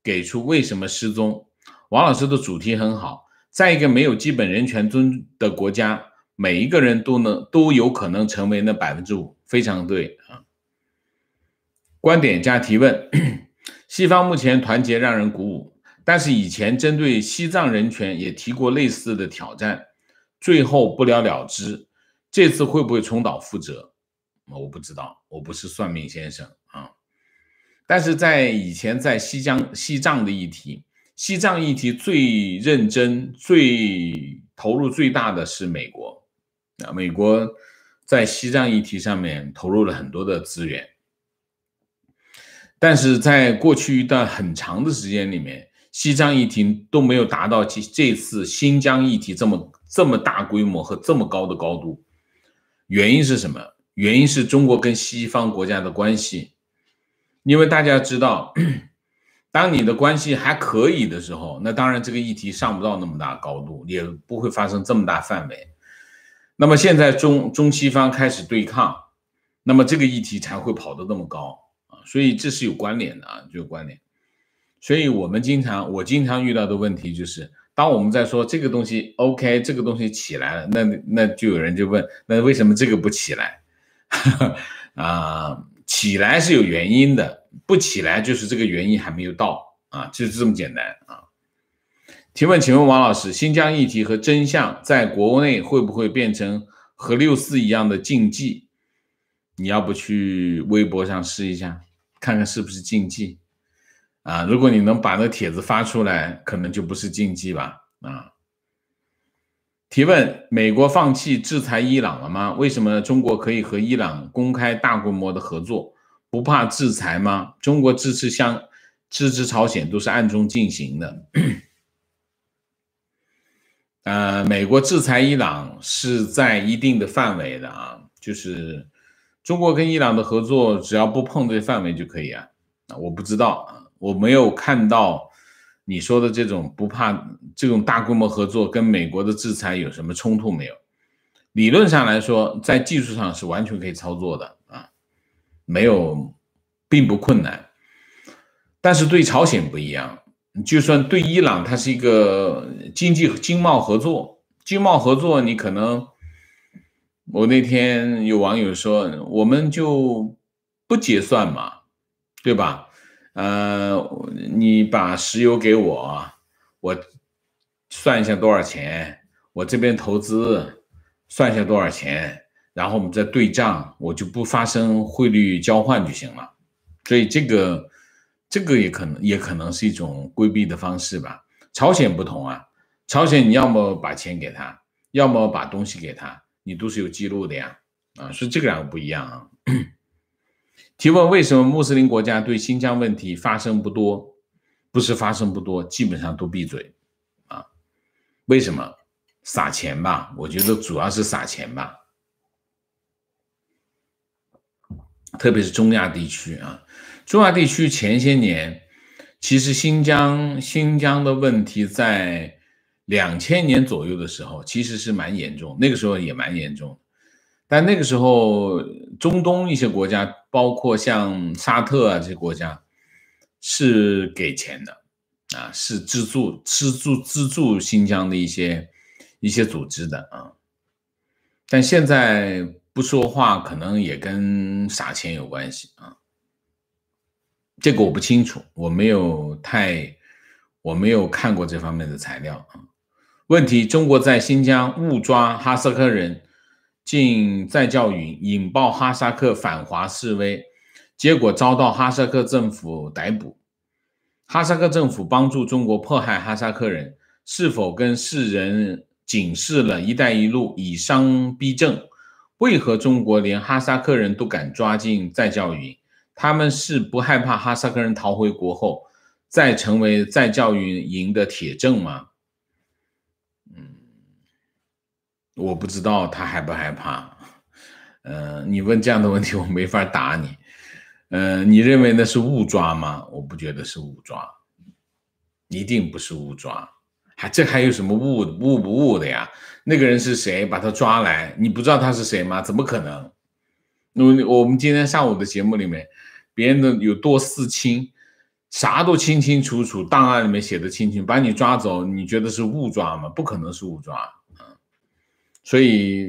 给出为什么失踪。王老师的主题很好，在一个没有基本人权尊的国家。每一个人都能都有可能成为那百分之五，非常对啊。观点加提问：西方目前团结让人鼓舞，但是以前针对西藏人权也提过类似的挑战，最后不了了之。这次会不会重蹈覆辙？我不知道，我不是算命先生啊。但是在以前在西江西藏的议题，西藏议题最认真、最投入最大的是美国。啊，美国在西藏议题上面投入了很多的资源，但是在过去一段很长的时间里面，西藏议题都没有达到这这次新疆议题这么这么大规模和这么高的高度。原因是什么？原因是中国跟西方国家的关系。因为大家知道，当你的关系还可以的时候，那当然这个议题上不到那么大高度，也不会发生这么大范围。那么现在中中西方开始对抗，那么这个议题才会跑得那么高啊，所以这是有关联的，啊，就有关联。所以我们经常我经常遇到的问题就是，当我们在说这个东西 OK，这个东西起来了，那那就有人就问，那为什么这个不起来？啊，起来是有原因的，不起来就是这个原因还没有到啊，就是这么简单啊。提问，请问王老师，新疆议题和真相在国内会不会变成和六四一样的禁忌？你要不去微博上试一下，看看是不是禁忌？啊，如果你能把那帖子发出来，可能就不是禁忌吧？啊？提问：美国放弃制裁伊朗了吗？为什么中国可以和伊朗公开大规模的合作，不怕制裁吗？中国支持相支持朝鲜都是暗中进行的。呃，美国制裁伊朗是在一定的范围的啊，就是中国跟伊朗的合作，只要不碰这范围就可以啊。我不知道，我没有看到你说的这种不怕这种大规模合作跟美国的制裁有什么冲突没有？理论上来说，在技术上是完全可以操作的啊，没有，并不困难。但是对朝鲜不一样。就算对伊朗，它是一个经济经贸合作，经贸合作，你可能，我那天有网友说，我们就不结算嘛，对吧？呃，你把石油给我，我算一下多少钱，我这边投资算一下多少钱，然后我们再对账，我就不发生汇率交换就行了。所以这个。这个也可能也可能是一种规避的方式吧。朝鲜不同啊，朝鲜你要么把钱给他，要么把东西给他，你都是有记录的呀。啊，所以这个两个不一样啊。提问：为什么穆斯林国家对新疆问题发生不多？不是发生不多，基本上都闭嘴。啊，为什么？撒钱吧，我觉得主要是撒钱吧。特别是中亚地区啊。中亚地区前些年，其实新疆新疆的问题在两千年左右的时候其实是蛮严重，那个时候也蛮严重。但那个时候中东一些国家，包括像沙特啊这些国家，是给钱的啊，是资助资助资助新疆的一些一些组织的啊。但现在不说话，可能也跟撒钱有关系啊。这个我不清楚，我没有太，我没有看过这方面的材料啊。问题：中国在新疆误抓哈萨克人进再教育，引爆哈萨克反华示威，结果遭到哈萨克政府逮捕。哈萨克政府帮助中国迫害哈萨克人，是否跟世人警示了“一带一路”以商逼政？为何中国连哈萨克人都敢抓进再教育？他们是不害怕哈萨克人逃回国后，再成为再教育营的铁证吗？嗯，我不知道他害不害怕。嗯，你问这样的问题，我没法答你。嗯，你认为那是误抓吗？我不觉得是误抓，一定不是误抓。还这还有什么误误不误的呀？那个人是谁把他抓来？你不知道他是谁吗？怎么可能？那我们今天上午的节目里面。别人的有多私清，啥都清清楚楚，档案里面写的清清，把你抓走，你觉得是误抓吗？不可能是误抓，嗯，所以，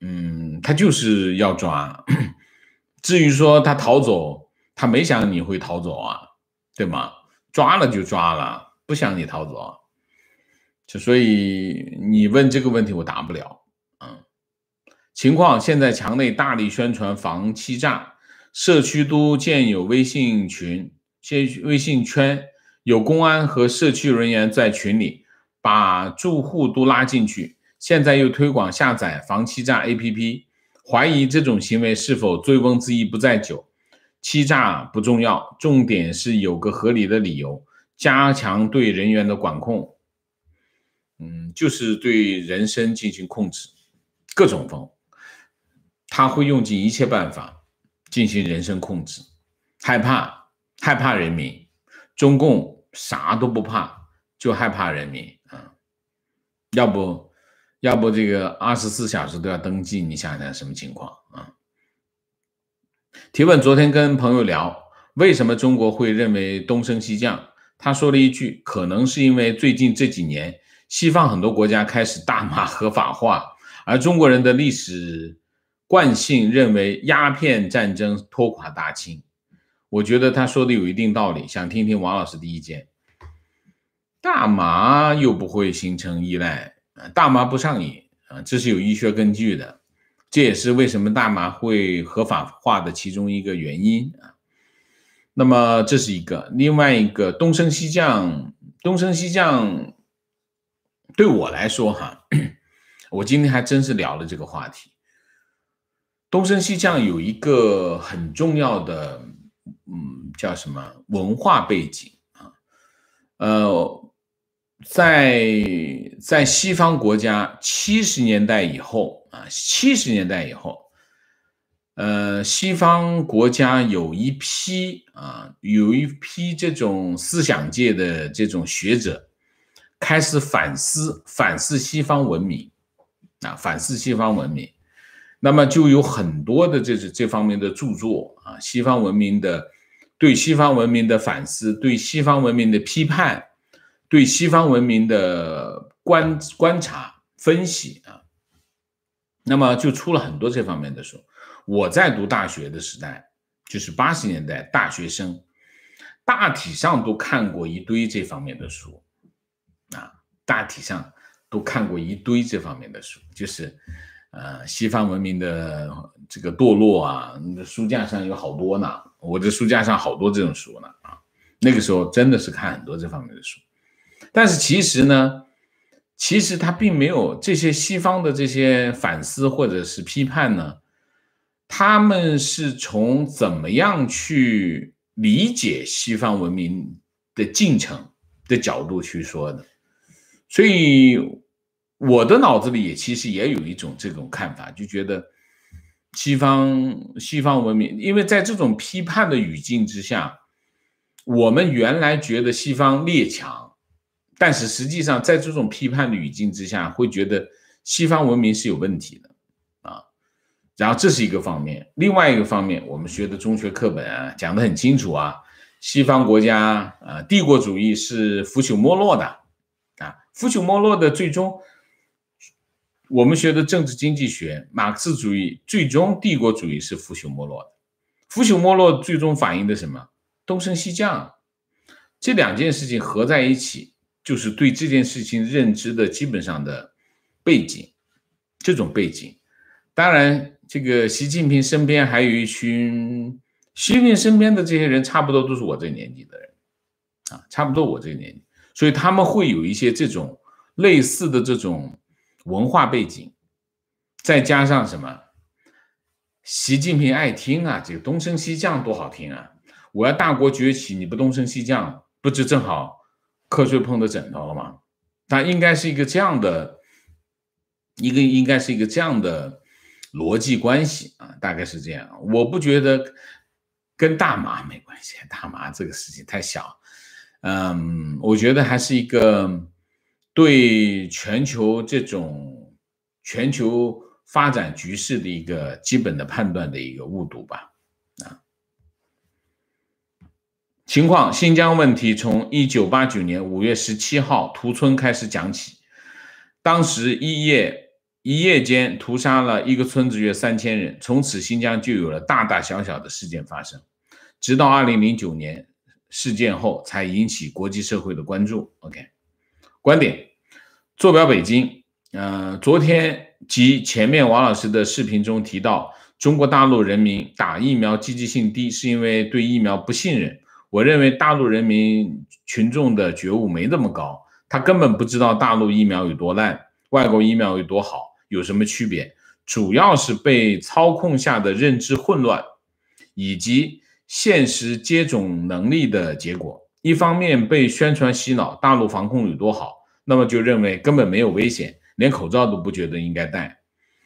嗯，他就是要抓。至于说他逃走，他没想你会逃走啊，对吗？抓了就抓了，不想你逃走。就所以你问这个问题，我答不了，嗯。情况现在墙内大力宣传防欺诈。社区都建有微信群、建微信圈，有公安和社区人员在群里把住户都拉进去。现在又推广下载防欺诈 APP，怀疑这种行为是否醉翁之意不在酒？欺诈不重要，重点是有个合理的理由，加强对人员的管控。嗯，就是对人身进行控制，各种方，他会用尽一切办法。进行人身控制，害怕害怕人民，中共啥都不怕，就害怕人民啊！要不要不这个二十四小时都要登记，你想想什么情况啊？提问：昨天跟朋友聊，为什么中国会认为东升西降？他说了一句，可能是因为最近这几年，西方很多国家开始大骂合法化，而中国人的历史。惯性认为鸦片战争拖垮大清，我觉得他说的有一定道理，想听听王老师的意见。大麻又不会形成依赖，啊，大麻不上瘾啊，这是有医学根据的，这也是为什么大麻会合法化的其中一个原因啊。那么这是一个，另外一个东升西降，东升西降，对我来说哈，我今天还真是聊了这个话题。东升西降有一个很重要的，嗯，叫什么文化背景啊？呃，在在西方国家七十年代以后啊，七十年代以后，呃，西方国家有一批啊，有一批这种思想界的这种学者开始反思反思西方文明啊，反思西方文明。那么就有很多的这是这方面的著作啊，西方文明的对西方文明的反思，对西方文明的批判，对西方文明的观观察分析啊，那么就出了很多这方面的书。我在读大学的时代，就是八十年代，大学生大体上都看过一堆这方面的书，啊，大体上都看过一堆这方面的书，就是。呃，西方文明的这个堕落啊，你的书架上有好多呢。我的书架上好多这种书呢啊。那个时候真的是看很多这方面的书，但是其实呢，其实他并没有这些西方的这些反思或者是批判呢，他们是从怎么样去理解西方文明的进程的角度去说的，所以。我的脑子里也其实也有一种这种看法，就觉得西方西方文明，因为在这种批判的语境之下，我们原来觉得西方列强，但是实际上在这种批判的语境之下，会觉得西方文明是有问题的，啊，然后这是一个方面，另外一个方面，我们学的中学课本啊讲得很清楚啊，西方国家啊帝国主义是腐朽没落的，啊，腐朽没落的最终。我们学的政治经济学、马克思主义，最终帝国主义是腐朽没落的，腐朽没落最终反映的什么？东升西降，这两件事情合在一起，就是对这件事情认知的基本上的背景。这种背景，当然，这个习近平身边还有一群，习近平身边的这些人，差不多都是我这年纪的人啊，差不多我这年纪，所以他们会有一些这种类似的这种。文化背景，再加上什么？习近平爱听啊，这个东升西降多好听啊！我要大国崛起，你不东升西降，不就正好瞌睡碰到枕头了吗？它应该是一个这样的，一个应该是一个这样的逻辑关系啊，大概是这样。我不觉得跟大麻没关系，大麻这个事情太小。嗯，我觉得还是一个。对全球这种全球发展局势的一个基本的判断的一个误读吧啊。情况新疆问题从一九八九年五月十七号屠村开始讲起，当时一夜一夜间屠杀了一个村子约三千人，从此新疆就有了大大小小的事件发生，直到二零零九年事件后才引起国际社会的关注。OK。观点坐标北京。嗯，昨天及前面王老师的视频中提到，中国大陆人民打疫苗积极性低，是因为对疫苗不信任。我认为大陆人民群众的觉悟没那么高，他根本不知道大陆疫苗有多烂，外国疫苗有多好，有什么区别。主要是被操控下的认知混乱，以及现实接种能力的结果。一方面被宣传洗脑，大陆防控有多好，那么就认为根本没有危险，连口罩都不觉得应该戴，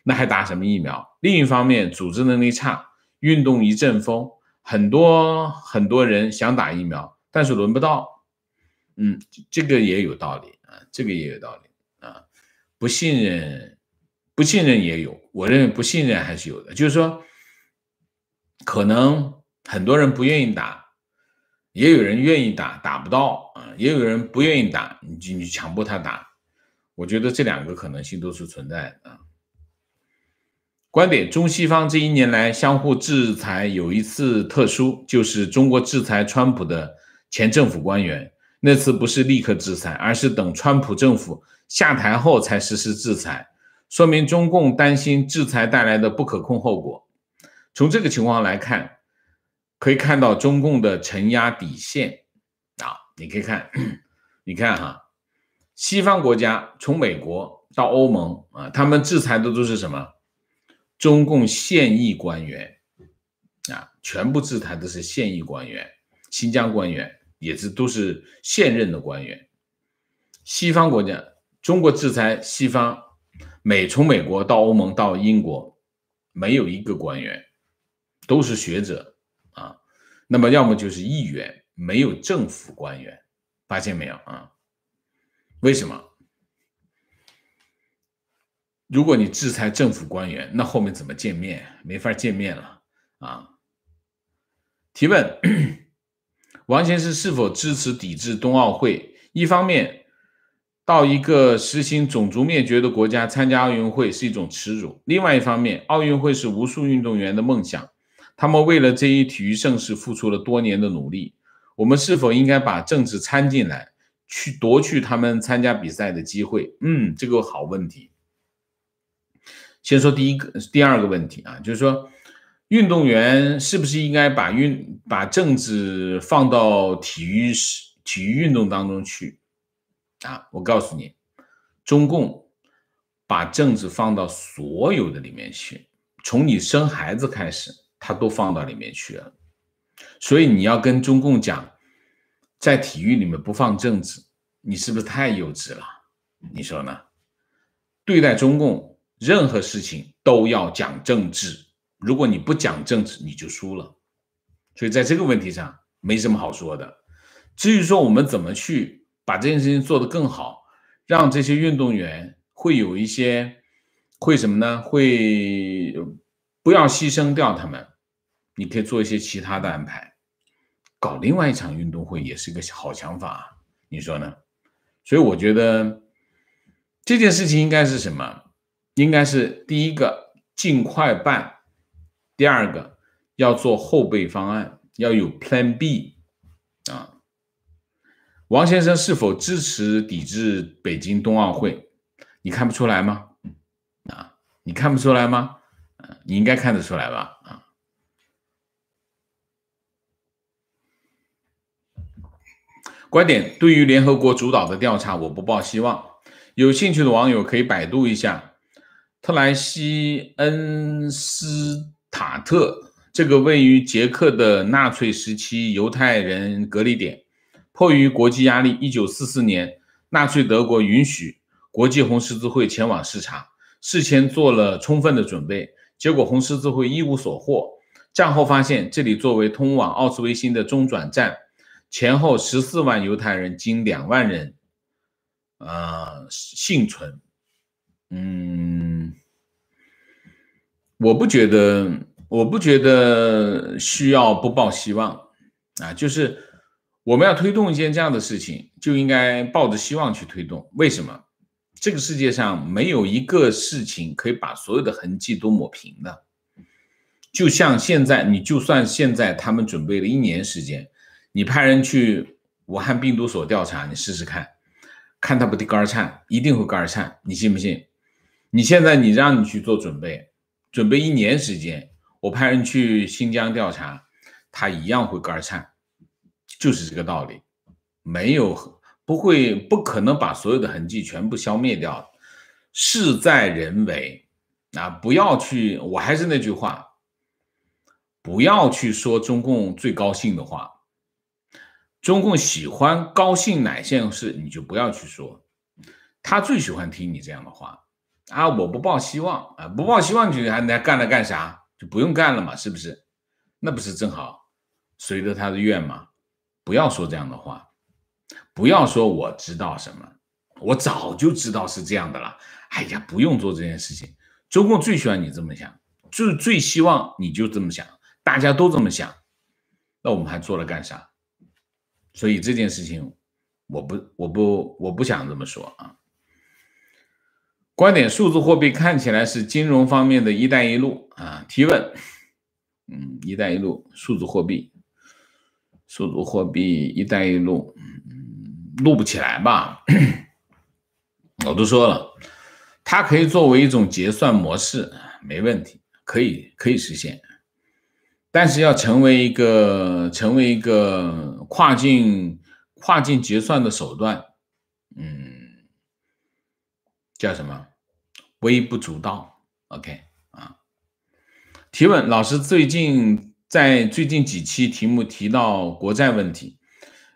那还打什么疫苗？另一方面，组织能力差，运动一阵风，很多很多人想打疫苗，但是轮不到。嗯，这个也有道理啊，这个也有道理啊，不信任，不信任也有，我认为不信任还是有的，就是说，可能很多人不愿意打。也有人愿意打，打不到啊；也有人不愿意打，你就你强迫他打。我觉得这两个可能性都是存在的啊。观点：中西方这一年来相互制裁，有一次特殊，就是中国制裁川普的前政府官员。那次不是立刻制裁，而是等川普政府下台后才实施制裁，说明中共担心制裁带来的不可控后果。从这个情况来看。可以看到中共的承压底线啊！你可以看，你看哈，西方国家从美国到欧盟啊，他们制裁的都是什么？中共现役官员啊，全部制裁的是现役官员，新疆官员也是都是现任的官员。西方国家中国制裁西方，美从美国到欧盟到英国，没有一个官员都是学者。那么，要么就是议员，没有政府官员，发现没有啊？为什么？如果你制裁政府官员，那后面怎么见面？没法见面了啊！提问：王贤士是否支持抵制冬奥会？一方面，到一个实行种族灭绝的国家参加奥运会是一种耻辱；另外一方面，奥运会是无数运动员的梦想。他们为了这一体育盛事付出了多年的努力，我们是否应该把政治掺进来，去夺去他们参加比赛的机会？嗯，这个好问题。先说第一个、第二个问题啊，就是说，运动员是不是应该把运把政治放到体育、体育运动当中去？啊，我告诉你，中共把政治放到所有的里面去，从你生孩子开始。他都放到里面去了，所以你要跟中共讲，在体育里面不放政治，你是不是太幼稚了？你说呢？对待中共，任何事情都要讲政治，如果你不讲政治，你就输了。所以在这个问题上没什么好说的。至于说我们怎么去把这件事情做得更好，让这些运动员会有一些，会什么呢？会不要牺牲掉他们。你可以做一些其他的安排，搞另外一场运动会也是一个好想法，你说呢？所以我觉得这件事情应该是什么？应该是第一个尽快办，第二个要做后备方案，要有 Plan B 啊。王先生是否支持抵制北京冬奥会？你看不出来吗？啊，你看不出来吗？你应该看得出来吧？啊。观点对于联合国主导的调查，我不抱希望。有兴趣的网友可以百度一下特莱西恩斯塔特这个位于捷克的纳粹时期犹太人隔离点。迫于国际压力，1944年，纳粹德国允许国际红十字会前往视察，事前做了充分的准备，结果红十字会一无所获。战后发现，这里作为通往奥斯维辛的中转站。前后十四万犹太人，仅两万人，呃，幸存。嗯，我不觉得，我不觉得需要不抱希望啊。就是我们要推动一件这样的事情，就应该抱着希望去推动。为什么？这个世界上没有一个事情可以把所有的痕迹都抹平的。就像现在，你就算现在他们准备了一年时间。你派人去武汉病毒所调查，你试试看，看他不得肝颤，一定会肝颤，你信不信？你现在你让你去做准备，准备一年时间，我派人去新疆调查，他一样会肝颤，就是这个道理。没有不会不可能把所有的痕迹全部消灭掉，事在人为。啊，不要去，我还是那句话，不要去说中共最高兴的话。中共喜欢高兴哪件事，你就不要去说。他最喜欢听你这样的话啊！我不抱希望啊，不抱希望，你就还那干了干啥？就不用干了嘛，是不是？那不是正好随着他的愿吗？不要说这样的话，不要说我知道什么，我早就知道是这样的了。哎呀，不用做这件事情。中共最喜欢你这么想，就最希望你就这么想，大家都这么想，那我们还做了干啥？所以这件事情，我不，我不，我不想这么说啊。观点：数字货币看起来是金融方面的一带一路啊。提问：嗯，一带一路数字货币，数字货币一带一路嗯，录不起来吧？我都说了，它可以作为一种结算模式，没问题，可以可以实现。但是要成为一个成为一个跨境跨境结算的手段，嗯，叫什么？微不足道。OK 啊，提问老师，最近在最近几期题目提到国债问题，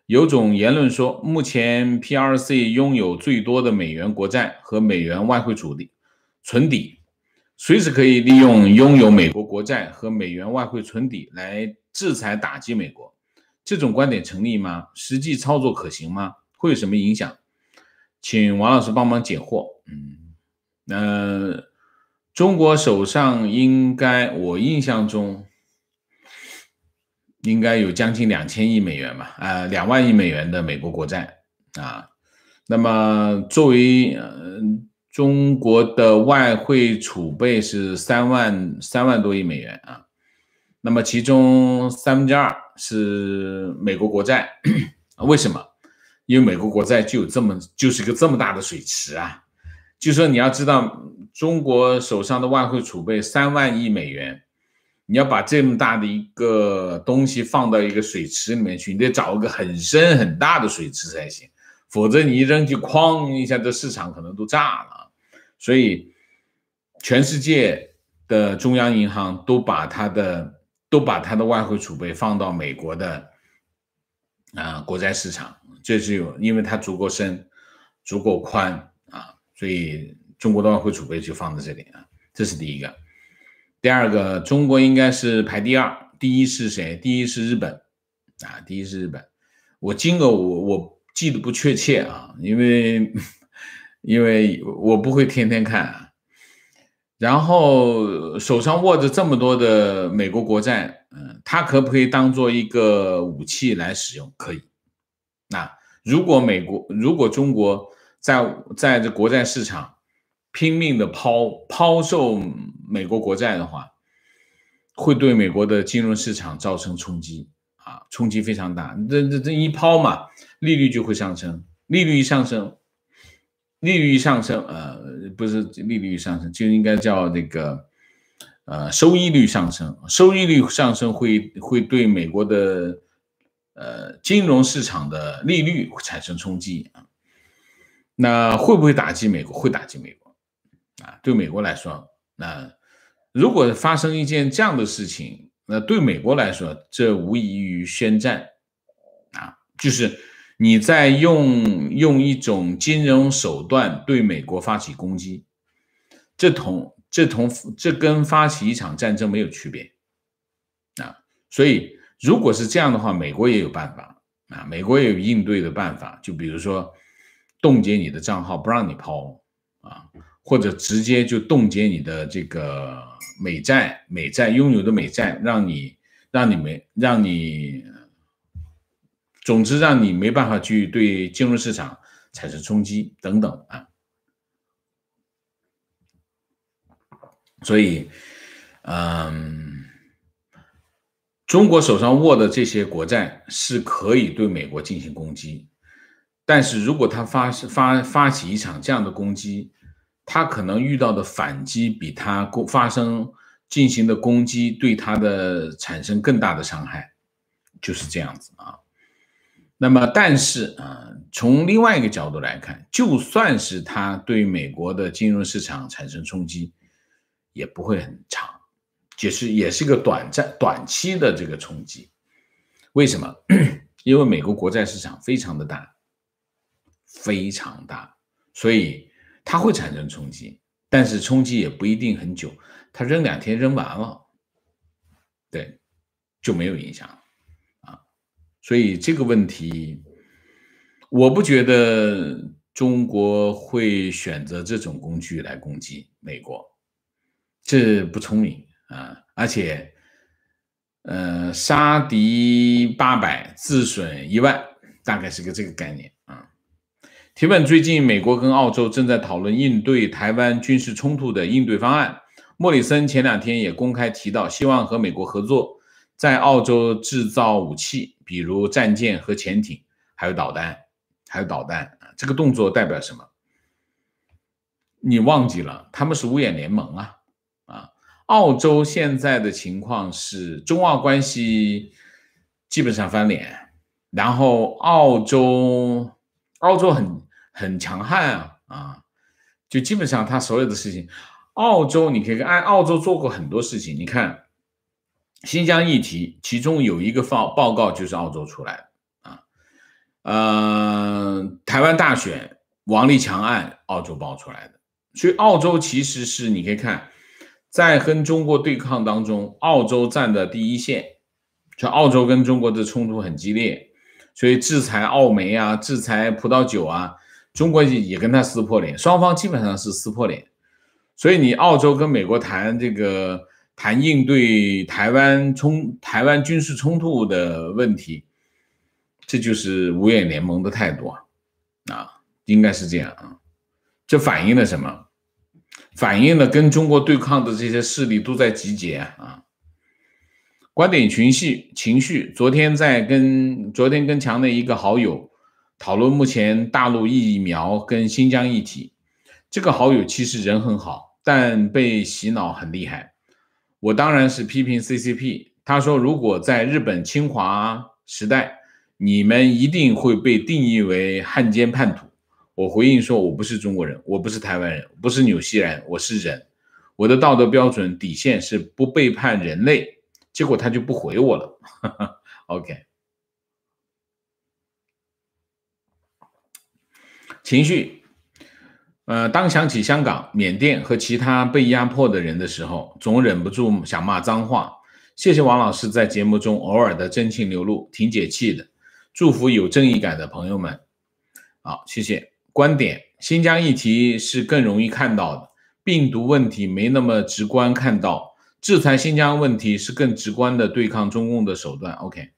有种言论说，目前 P R C 拥有最多的美元国债和美元外汇储备存底。随时可以利用拥有美国国债和美元外汇存底来制裁打击美国，这种观点成立吗？实际操作可行吗？会有什么影响？请王老师帮忙解惑。嗯，那中国手上应该我印象中应该有将近两千亿美元吧？啊，两万亿美元的美国国债啊，那么作为嗯。中国的外汇储备是三万三万多亿美元啊，那么其中三分之二是美国国债为什么？因为美国国债就有这么，就是一个这么大的水池啊。就说你要知道，中国手上的外汇储备三万亿美元，你要把这么大的一个东西放到一个水池里面去，你得找个很深很大的水池才行，否则你一扔去，哐一下，这市场可能都炸了。所以，全世界的中央银行都把它的都把它的外汇储备放到美国的啊国债市场，这是有因为它足够深、足够宽啊，所以中国的外汇储备就放在这里啊。这是第一个。第二个，中国应该是排第二，第一是谁？第一是日本啊，第一是日本。我金额我我记得不确切啊，因为。因为我不会天天看，然后手上握着这么多的美国国债，嗯，它可不可以当做一个武器来使用？可以。那如果美国如果中国在在这国债市场拼命的抛抛售美国国债的话，会对美国的金融市场造成冲击啊，冲击非常大。这这这一抛嘛，利率就会上升，利率一上升。利率上升，呃，不是利率上升，就应该叫那个，呃，收益率上升。收益率上升会会对美国的，呃，金融市场的利率产生冲击啊。那会不会打击美国？会打击美国，啊，对美国来说，那如果发生一件这样的事情，那对美国来说，这无异于宣战，啊，就是。你在用用一种金融手段对美国发起攻击，这同这同这跟发起一场战争没有区别，啊，所以如果是这样的话，美国也有办法啊，美国也有应对的办法，就比如说冻结你的账号，不让你抛啊，或者直接就冻结你的这个美债，美债拥有的美债，让你让你没，让你。总之，让你没办法去对金融市场产生冲击等等啊。所以，嗯，中国手上握的这些国债是可以对美国进行攻击，但是如果他发发发起一场这样的攻击，他可能遇到的反击比他发生进行的攻击对他的产生更大的伤害，就是这样子啊。那么，但是啊，从另外一个角度来看，就算是它对美国的金融市场产生冲击，也不会很长，也是也是个短暂、短期的这个冲击。为什么？因为美国国债市场非常的大，非常大，所以它会产生冲击，但是冲击也不一定很久，它扔两天扔完了，对，就没有影响了。所以这个问题，我不觉得中国会选择这种工具来攻击美国，这不聪明啊！而且，呃，杀敌八百，自损一万，大概是个这个概念啊。提问：最近美国跟澳洲正在讨论应对台湾军事冲突的应对方案，莫里森前两天也公开提到，希望和美国合作。在澳洲制造武器，比如战舰、和潜艇，还有导弹，还有导弹啊！这个动作代表什么？你忘记了，他们是五眼联盟啊！啊，澳洲现在的情况是中澳关系基本上翻脸，然后澳洲澳洲很很强悍啊啊，就基本上他所有的事情，澳洲你可以看，澳洲做过很多事情，你看。新疆议题，其中有一个报报告就是澳洲出来的啊，呃，台湾大选王立强案，澳洲报出来的，所以澳洲其实是你可以看，在跟中国对抗当中，澳洲站的第一线，就澳洲跟中国的冲突很激烈，所以制裁澳煤啊，制裁葡萄酒啊，中国也也跟他撕破脸，双方基本上是撕破脸，所以你澳洲跟美国谈这个。谈应对台湾冲台湾军事冲突的问题，这就是五眼联盟的态度啊！啊，应该是这样啊！这反映了什么？反映了跟中国对抗的这些势力都在集结啊！观点情绪情绪，昨天在跟昨天跟强的一个好友讨论目前大陆疫苗跟新疆议题，这个好友其实人很好，但被洗脑很厉害。我当然是批评 CCP。他说，如果在日本侵华时代，你们一定会被定义为汉奸叛徒。我回应说，我不是中国人，我不是台湾人，不是纽西兰，我是人。我的道德标准底线是不背叛人类。结果他就不回我了。OK，情绪。呃，当想起香港、缅甸和其他被压迫的人的时候，总忍不住想骂脏话。谢谢王老师在节目中偶尔的真情流露，挺解气的。祝福有正义感的朋友们。好，谢谢。观点：新疆议题是更容易看到的病毒问题，没那么直观看到。制裁新疆问题是更直观的对抗中共的手段。OK。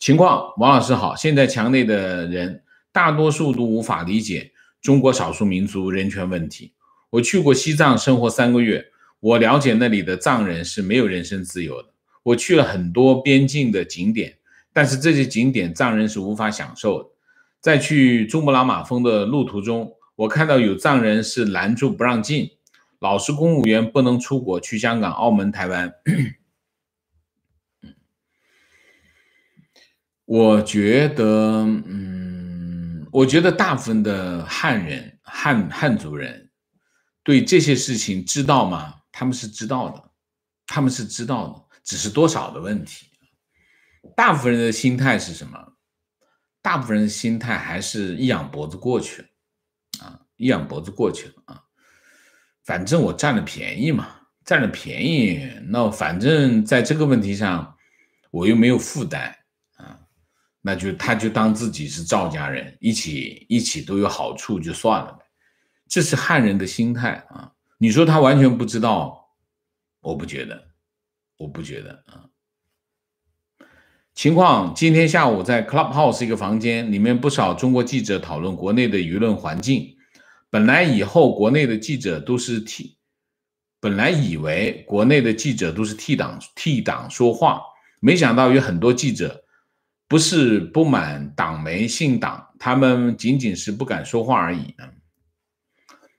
情况：王老师好，现在墙内的人大多数都无法理解。中国少数民族人权问题，我去过西藏生活三个月，我了解那里的藏人是没有人身自由的。我去了很多边境的景点，但是这些景点藏人是无法享受的。在去珠穆朗玛峰的路途中，我看到有藏人是拦住不让进，老师公务员不能出国去香港、澳门、台湾。我觉得，嗯。我觉得大部分的汉人、汉汉族人对这些事情知道吗？他们是知道的，他们是知道的，只是多少的问题。大部分人的心态是什么？大部分人的心态还是一仰脖子过去啊，一仰脖子过去了啊，反正我占了便宜嘛，占了便宜，那反正在这个问题上我又没有负担。那就他就当自己是赵家人，一起一起都有好处就算了呗，这是汉人的心态啊！你说他完全不知道，我不觉得，我不觉得啊。情况今天下午在 Clubhouse 一个房间里面，不少中国记者讨论国内的舆论环境。本来以后国内的记者都是替，本来以为国内的记者都是替党替党说话，没想到有很多记者。不是不满党媒信党，他们仅仅是不敢说话而已。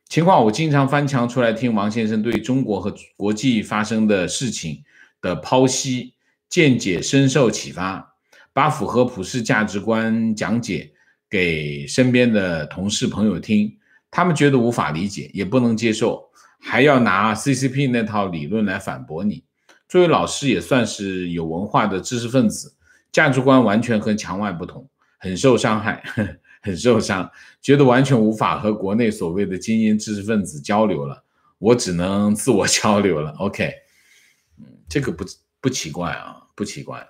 情况我经常翻墙出来听王先生对中国和国际发生的事情的剖析见解，深受启发。把符合普世价值观讲解给身边的同事朋友听，他们觉得无法理解，也不能接受，还要拿 CCP 那套理论来反驳你。作为老师，也算是有文化的知识分子。价值观完全和墙外不同，很受伤害，很受伤，觉得完全无法和国内所谓的精英知识分子交流了，我只能自我交流了。OK，嗯，这个不不奇怪啊，不奇怪，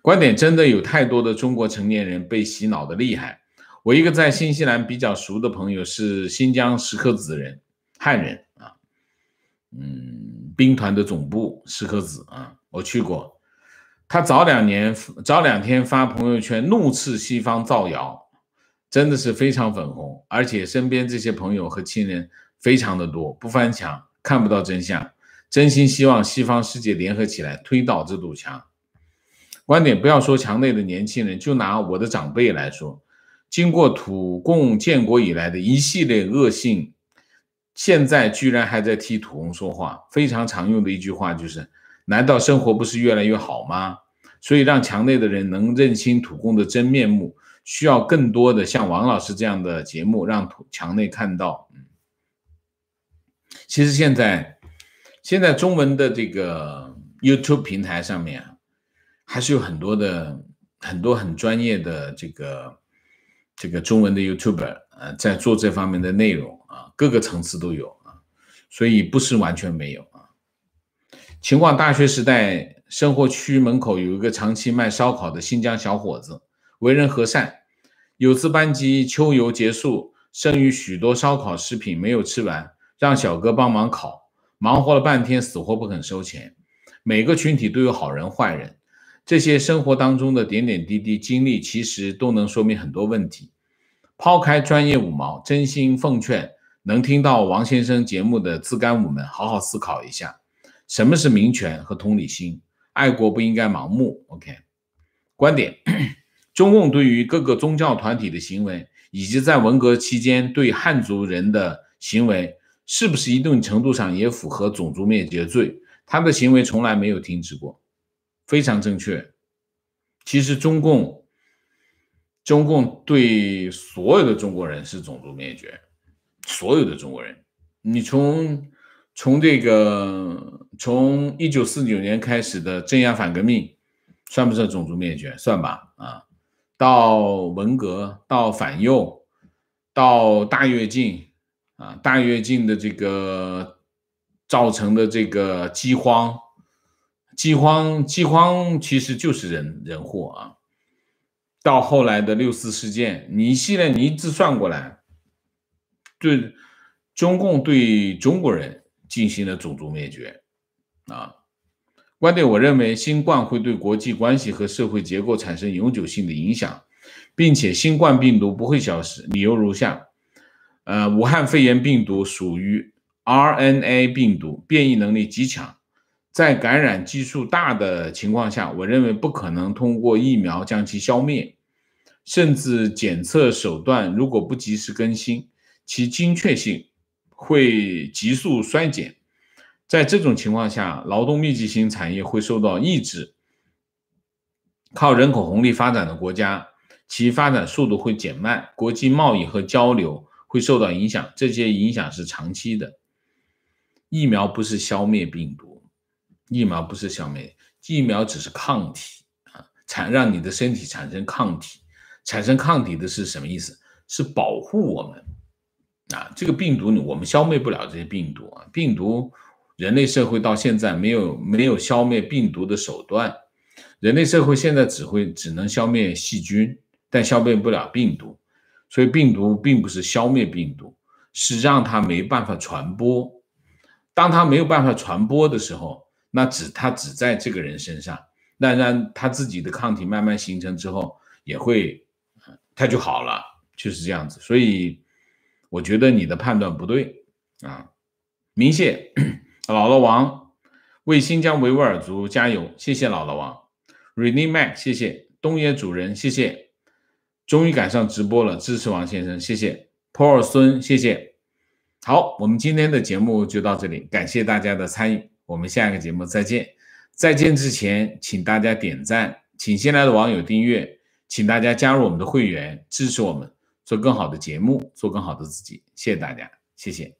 观点真的有太多的中国成年人被洗脑的厉害。我一个在新西兰比较熟的朋友是新疆石刻子人，汉人啊，嗯，兵团的总部石刻子啊，我去过。他早两年、早两天发朋友圈，怒斥西方造谣，真的是非常粉红，而且身边这些朋友和亲人非常的多，不翻墙看不到真相，真心希望西方世界联合起来推倒这堵墙。观点不要说墙内的年轻人，就拿我的长辈来说，经过土共建国以来的一系列恶性，现在居然还在替土共说话，非常常用的一句话就是。难道生活不是越来越好吗？所以让墙内的人能认清土工的真面目，需要更多的像王老师这样的节目，让土墙内看到。嗯，其实现在，现在中文的这个 YouTube 平台上面，还是有很多的很多很专业的这个这个中文的 YouTuber 呃，在做这方面的内容啊，各个层次都有啊，所以不是完全没有。情况：大学时代，生活区门口有一个长期卖烧烤的新疆小伙子，为人和善。有次班级秋游结束，剩余许多烧烤食品没有吃完，让小哥帮忙烤，忙活了半天，死活不肯收钱。每个群体都有好人坏人，这些生活当中的点点滴滴经历，其实都能说明很多问题。抛开专业五毛，真心奉劝能听到王先生节目的自干五们，好好思考一下。什么是民权和同理心？爱国不应该盲目。OK，观点：中共对于各个宗教团体的行为，以及在文革期间对汉族人的行为，是不是一定程度上也符合种族灭绝罪？他的行为从来没有停止过，非常正确。其实中共，中共对所有的中国人是种族灭绝，所有的中国人，你从从这个。从一九四九年开始的镇压反革命，算不算种族灭绝？算吧，啊，到文革，到反右，到大跃进，啊，大跃进的这个造成的这个饥荒，饥荒，饥荒其实就是人人祸啊。到后来的六四事件，你一系列你一直算过来，对，中共对中国人进行了种族灭绝。啊，观点我认为新冠会对国际关系和社会结构产生永久性的影响，并且新冠病毒不会消失。理由如下：呃，武汉肺炎病毒属于 RNA 病毒，变异能力极强，在感染基数大的情况下，我认为不可能通过疫苗将其消灭，甚至检测手段如果不及时更新，其精确性会急速衰减。在这种情况下，劳动密集型产业会受到抑制。靠人口红利发展的国家，其发展速度会减慢，国际贸易和交流会受到影响。这些影响是长期的。疫苗不是消灭病毒，疫苗不是消灭疫苗，只是抗体啊，产让你的身体产生抗体。产生抗体的是什么意思？是保护我们啊。这个病毒你我们消灭不了这些病毒啊，病毒。人类社会到现在没有没有消灭病毒的手段，人类社会现在只会只能消灭细菌，但消灭不了病毒，所以病毒并不是消灭病毒，是让它没办法传播。当它没有办法传播的时候，那只它只在这个人身上，那让它自己的抗体慢慢形成之后，也会它就好了，就是这样子。所以我觉得你的判断不对啊，明显。老姥王，为新疆维吾尔族加油！谢谢老姥王。r e n e Man，谢谢东野主人，谢谢。终于赶上直播了，支持王先生，谢谢。普尔孙，谢谢。好，我们今天的节目就到这里，感谢大家的参与，我们下一个节目再见。再见之前，请大家点赞，请新来的网友订阅，请大家加入我们的会员，支持我们，做更好的节目，做更好的自己。谢谢大家，谢谢。